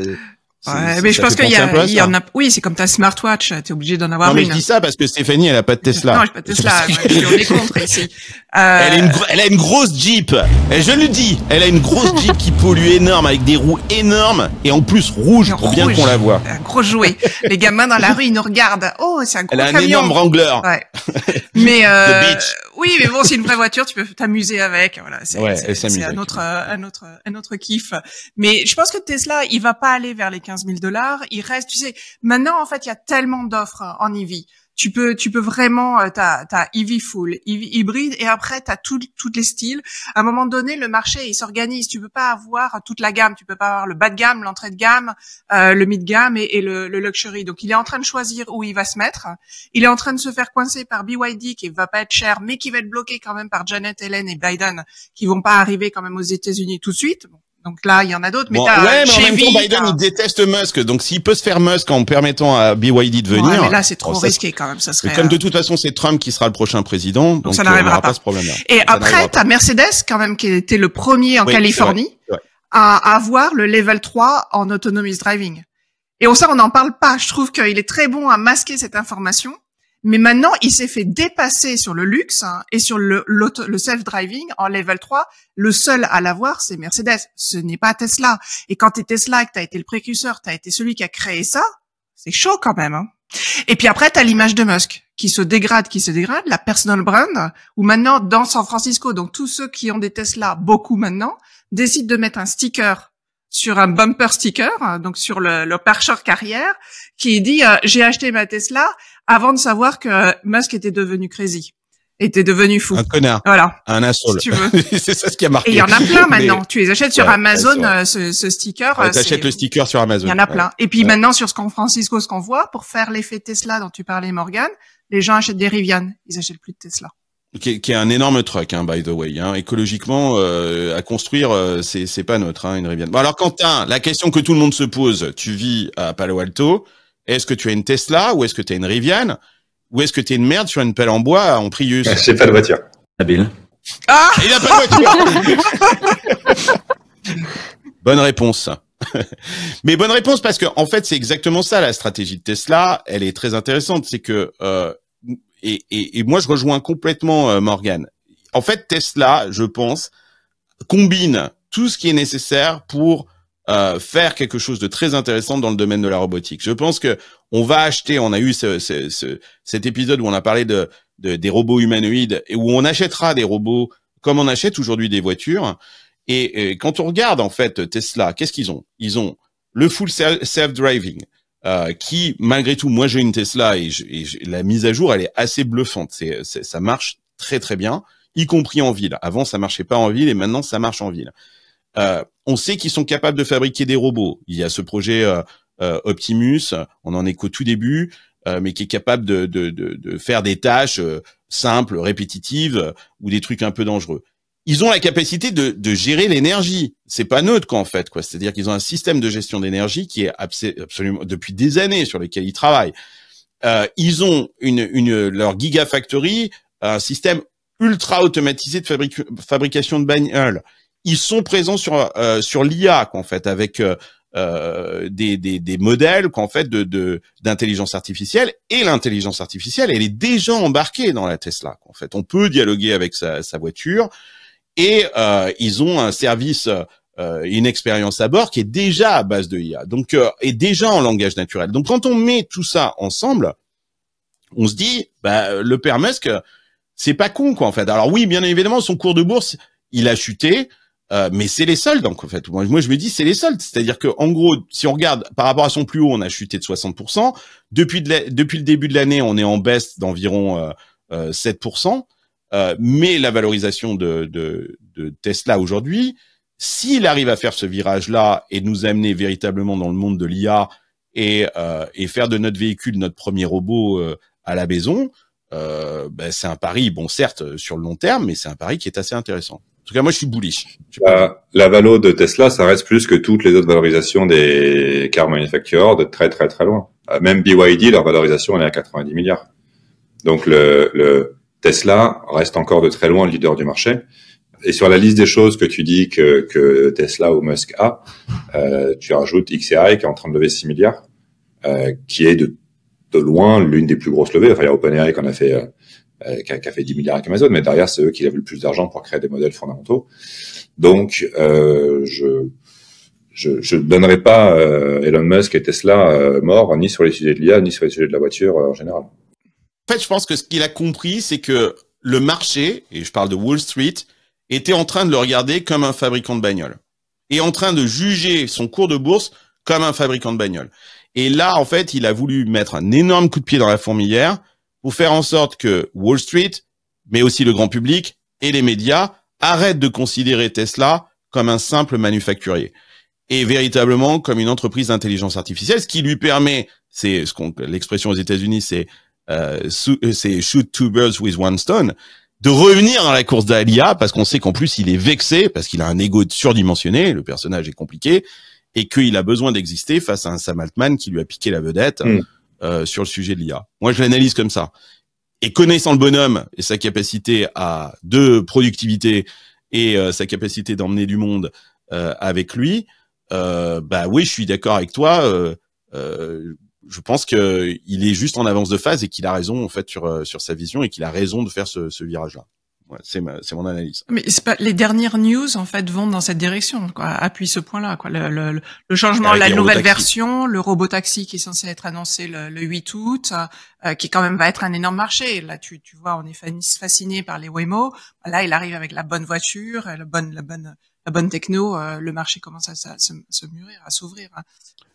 Ouais, mais je pense qu'il y, y en a. Oui, c'est comme ta smartwatch, t'es obligé d'en avoir une. Non, mais je dis ça parce que Stéphanie, elle a pas de Tesla. Non, j'ai pas de Tesla. Euh... Elle, a une grosse Jeep. je le dis, elle a une grosse <laughs> Jeep qui pollue énorme avec des roues énormes et en plus rouge pour bien qu'on la voit. Un gros jouet. Les gamins dans la rue, ils nous regardent. Oh, c'est un gros elle Elle a un énorme Wrangler. Ouais. <laughs> Mais euh, oui, mais bon, c'est une vraie voiture, tu peux t'amuser avec. Voilà, c'est euh, un autre, un euh, autre, un autre kiff. Mais je pense que Tesla, il va pas aller vers les 15 000 dollars. Il reste, tu sais, maintenant en fait, il y a tellement d'offres en EV tu peux tu peux vraiment euh, t'as t'as EV full, EV hybride et après t'as tous toutes les styles. À un moment donné, le marché il s'organise. Tu peux pas avoir toute la gamme. Tu peux pas avoir le bas de gamme, l'entrée de gamme, euh, le mid gamme et, le, luxury. Donc il est en train de choisir où il va se mettre. Il est en train de se faire coincer par BYD qui va pas être cher, mais qui va être bloqué quand même par Janet Hélène et Biden qui vont pas arriver quand même aux États-Unis tout de suite. Donc là, il y en a d'autres, mais, mais en même temps, Biden, il déteste Musk. Donc s'il peut se faire Musk en permettant à BYD de venir. mais là, c'est trop oh, risqué quand même. comme de euh, toute façon, c'est Trump qui sera le prochain président. Donc, ça euh, n'arrivera pas. ce problème-là. Et après, as Mercedes quand même qui était le premier en Californie à avoir le level 3 en autonomous driving. Et on ça, on n'en parle pas. Je trouve qu'il est très bon à masquer cette information mais maintenant, il s'est fait dépasser sur le luxe hein, et sur le, self-driving en level 3. Le seul à l'avoir, c'est Mercedes. Ce n'est pas Tesla. Et quand tu Tesla et que tu as été le précurseur, tu as été celui qui a créé ça, c'est chaud quand même. Hein. Et puis après, tu as l'image de Musk qui se dégrade, qui se dégrade, la personal brand, où maintenant dans San Francisco, donc tous ceux qui ont des Tesla, beaucoup maintenant, décident de mettre un sticker sur un bumper sticker, hein, donc sur le, le carrière, qui dit euh, j'ai acheté ma Tesla avant de savoir que Musk était devenu crazy était devenu fou. Un connard. Voilà. Un Tu Si <laughs> c'est ça ce qui a marqué. Et il y en a plein <laughs> maintenant. Tu les achètes sur Amazon, euh, ce, ce, sticker. Euh, tu achètes le sticker sur Amazon. Il y en a plein. Et puis maintenant, sur ce qu'on Francisco, ce qu'on voit, pour faire l'effet Tesla dont tu parlais, Morgan, les gens achètent des Rivian. Ils achètent plus de Tesla. Qui est, qui un énorme truc, hein, by the way. Hein. Écologiquement, euh, à construire, euh, c'est pas notre, hein, une Rivian. Bon, alors Quentin, la question que tout le monde se pose, tu vis à Palo Alto, est-ce que tu as une Tesla ou est-ce que tu as une Rivian ou est-ce que tu es une merde sur une pelle en bois en Prius C'est pas de voiture. habile ah, ah Il a pas de voiture <laughs> Bonne réponse. <laughs> Mais bonne réponse parce que en fait c'est exactement ça la stratégie de Tesla. Elle est très intéressante, c'est que euh, et, et, moi je rejoins complètement euh, Morgan. En fait Tesla, je pense, combine tout ce qui est nécessaire pour euh, faire quelque chose de très intéressant dans le domaine de la robotique. Je pense que on va acheter, on a eu ce, ce, ce, cet épisode où on a parlé de, de, des robots humanoïdes et où on achètera des robots comme on achète aujourd'hui des voitures. Et, quand on regarde en fait Tesla, qu'est-ce qu'ils ont Ils ont le full self-driving, euh, qui malgré tout, moi j'ai une Tesla et, la mise à jour, elle est assez bluffante. C'est, ça marche très très bien, y compris en ville. Avant ça marchait pas en ville et maintenant ça marche en ville. Euh, on sait qu'ils sont capables de fabriquer des robots. Il y a ce projet euh, euh, Optimus, on en est qu'au tout début, mais qui est capable de, faire des tâches simples, répétitives ou des trucs un peu dangereux. Ils ont la capacité de, gérer l'énergie. C'est pas neutre en fait, C'est-à-dire qu'ils ont un système de gestion d'énergie qui est absolument depuis des années sur lesquels ils travaillent. ils ont une, une, leur Gigafactory, un système ultra automatisé de fabrication de bagnoles ils sont présents sur euh, sur l'IA en fait avec euh, euh, des, des, des, modèles qu'en fait de d'intelligence artificielle et l'intelligence artificielle elle est déjà embarquée dans la Tesla en fait on peut dialoguer avec sa, sa voiture et euh, ils ont un service euh, une expérience à bord qui est déjà à base de IA donc euh, et déjà en langage naturel donc quand on met tout ça ensemble on se dit bah le père Musk c'est pas con quoi en fait alors oui bien évidemment son cours de bourse il a chuté euh, mais c'est les soldes, donc en fait. Moi, je me dis, c'est les soldes. C'est-à-dire que, en gros, si on regarde par rapport à son plus haut, on a chuté de 60%. Depuis, le début de l'année, on est en baisse d'environ 7%. Euh, euh, mais la valorisation de, Tesla aujourd'hui, s'il arrive à faire ce virage-là et nous amener véritablement dans le monde de l'IA et, et, faire de notre véhicule notre premier robot à la maison, ben, c'est un pari, bon certes sur le long terme, mais c'est un pari qui est assez intéressant. En tout cas, moi, je suis bullish. La, la valo de Tesla, ça reste plus que toutes les autres valorisations des car manufacturers de très, très, très loin. Euh, même BYD, leur valorisation, elle est à 90 milliards. Donc, le, le Tesla reste encore de très loin le leader du marché. Et sur la liste des choses que tu dis que, que Tesla ou Musk a, euh, tu rajoutes XAI qui est en train de lever 6 milliards, euh, qui est de, loin l'une des plus grosses levées. Enfin, il y a OpenAI qu'on a fait... Euh, qui, a, fait 10 milliards avec Amazon, mais derrière, c'est eux qui avaient le plus d'argent pour créer des modèles fondamentaux. Donc, euh, je ne je donnerai pas euh, Elon Musk et Tesla mort ni sur les sujets de l'IA ni sur les sujets de la voiture en général. En fait, je pense que ce qu'il a compris, c'est que le marché, et je parle de Wall Street, était en train de le regarder comme un fabricant de bagnoles et en train de juger son cours de bourse comme un fabricant de bagnoles. Et là, en fait, il a voulu mettre un énorme coup de pied dans la fourmilière pour faire en sorte que Wall Street, mais aussi le grand public et les médias arrêtent de considérer Tesla comme un simple manufacturier et véritablement comme une entreprise d'intelligence artificielle, ce qui lui permet, c'est ce qu'on l'expression aux États-Unis, c'est euh, shoot two birds with one stone, de revenir dans la course d'Alia parce qu'on sait qu'en plus il est vexé parce qu'il a un ego surdimensionné, le personnage est compliqué et qu'il a besoin d'exister face à un Sam Altman qui lui a piqué la vedette. Mm. Euh, sur le sujet de l'IA. Moi, je l'analyse comme ça. Et connaissant le bonhomme et sa capacité à de productivité et euh, sa capacité d'emmener du monde euh, avec lui, bah oui, je suis d'accord avec toi. je pense que il est juste en avance de phase et qu'il a raison en fait sur sur sa vision et qu'il a raison de faire ce virage-là. Ouais, c'est mon analyse. Mais pas, les dernières news en fait vont dans cette direction, quoi. Appuie ce point-là, quoi. Le, le, le changement, la nouvelle version, le robot taxi qui est censé être annoncé le, le 8 août, euh, qui quand même va être un énorme marché. Là, tu, tu vois, on est fasciné par les Waymo. Là, il arrive avec la bonne voiture, la bonne, la bonne, la bonne techno, euh, le marché commence à, se, mûrir, à s'ouvrir. Hein.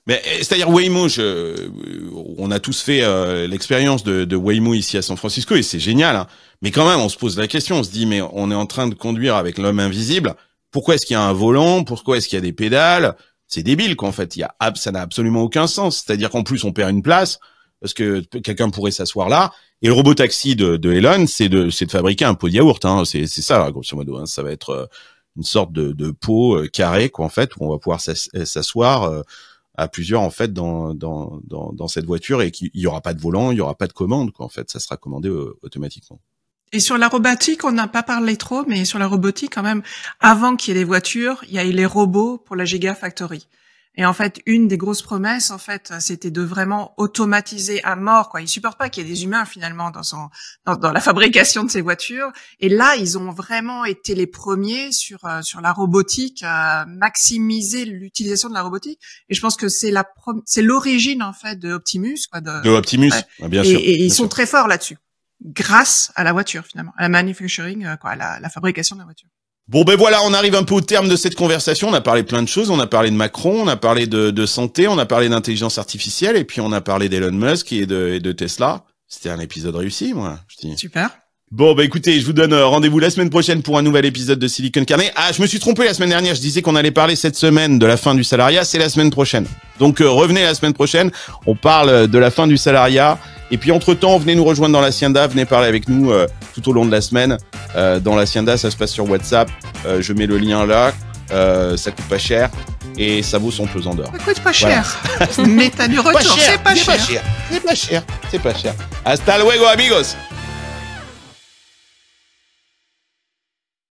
Mais euh, c'est-à-dire Waymo, je, euh, on a tous fait l'expérience de, de, Waymo ici à San Francisco et c'est génial. Hein. Mais quand même, on se pose la question, on se dit mais on est en train de conduire avec l'homme invisible. Pourquoi est-ce qu'il y a un volant Pourquoi est-ce qu'il y a des pédales C'est débile qu'en fait, il y a, ça n'a absolument aucun sens. C'est-à-dire qu'en plus, on perd une place parce que quelqu'un pourrait s'asseoir là. Et le robot taxi de, de Elon, c'est de, de, fabriquer un pot de yaourt. Hein. C'est ça, grosso modo. Hein. Ça va être une sorte de, de pot euh, carré quoi en fait où on va pouvoir euh, s'asseoir euh, à plusieurs en fait dans, dans, dans, cette voiture et qu'il y aura pas de volant, il y aura pas de commande quoi en fait, ça sera commandé automatiquement. Et sur la robotique, on n'a pas parlé trop, mais sur la robotique quand même, avant qu'il y ait des voitures, il y a eu les robots pour la Gigafactory. Et en fait, une des grosses promesses, en fait, c'était de vraiment automatiser à mort. Quoi. Ils supportent pas qu'il y ait des humains finalement dans, dans, la <laughs> fabrication de ces voitures. Et là, ils ont vraiment été les premiers sur euh, sur la robotique, à euh, maximiser l'utilisation de la robotique. Et je pense que c'est la c'est l'origine en fait de Optimus. Quoi, de, Optimus, bah, bien sûr. Et, ils sont très forts là-dessus, grâce à la voiture finalement, à la manufacturing, euh, quoi, à la fabrication de la voiture. Bon ben voilà, on arrive un peu au terme de cette conversation. On a parlé plein de choses. On a parlé de Macron, on a parlé de, santé, on a parlé d'intelligence artificielle et puis on a parlé d'Elon Musk et de, Tesla. C'était un épisode réussi, moi. Je dis. Super. Bon, bah écoutez, je vous donne euh, rendez-vous la semaine prochaine pour un nouvel épisode de Silicon Carnet. Ah, je me suis trompé la semaine dernière, je disais qu'on allait parler cette semaine de la fin du salariat, c'est la semaine prochaine. Donc euh, revenez la semaine prochaine, on parle euh, de la fin du salariat. Et puis entre-temps, venez nous rejoindre dans la venez parler avec nous tout au long de la semaine. dans la ça se passe sur WhatsApp, je mets le lien là, ça coûte pas cher et ça vaut son pesant d'or. Ça coûte pas cher, <laughs> mais t'as du retour, c'est pas, pas cher. C'est pas cher, c'est pas cher. Hasta luego amigos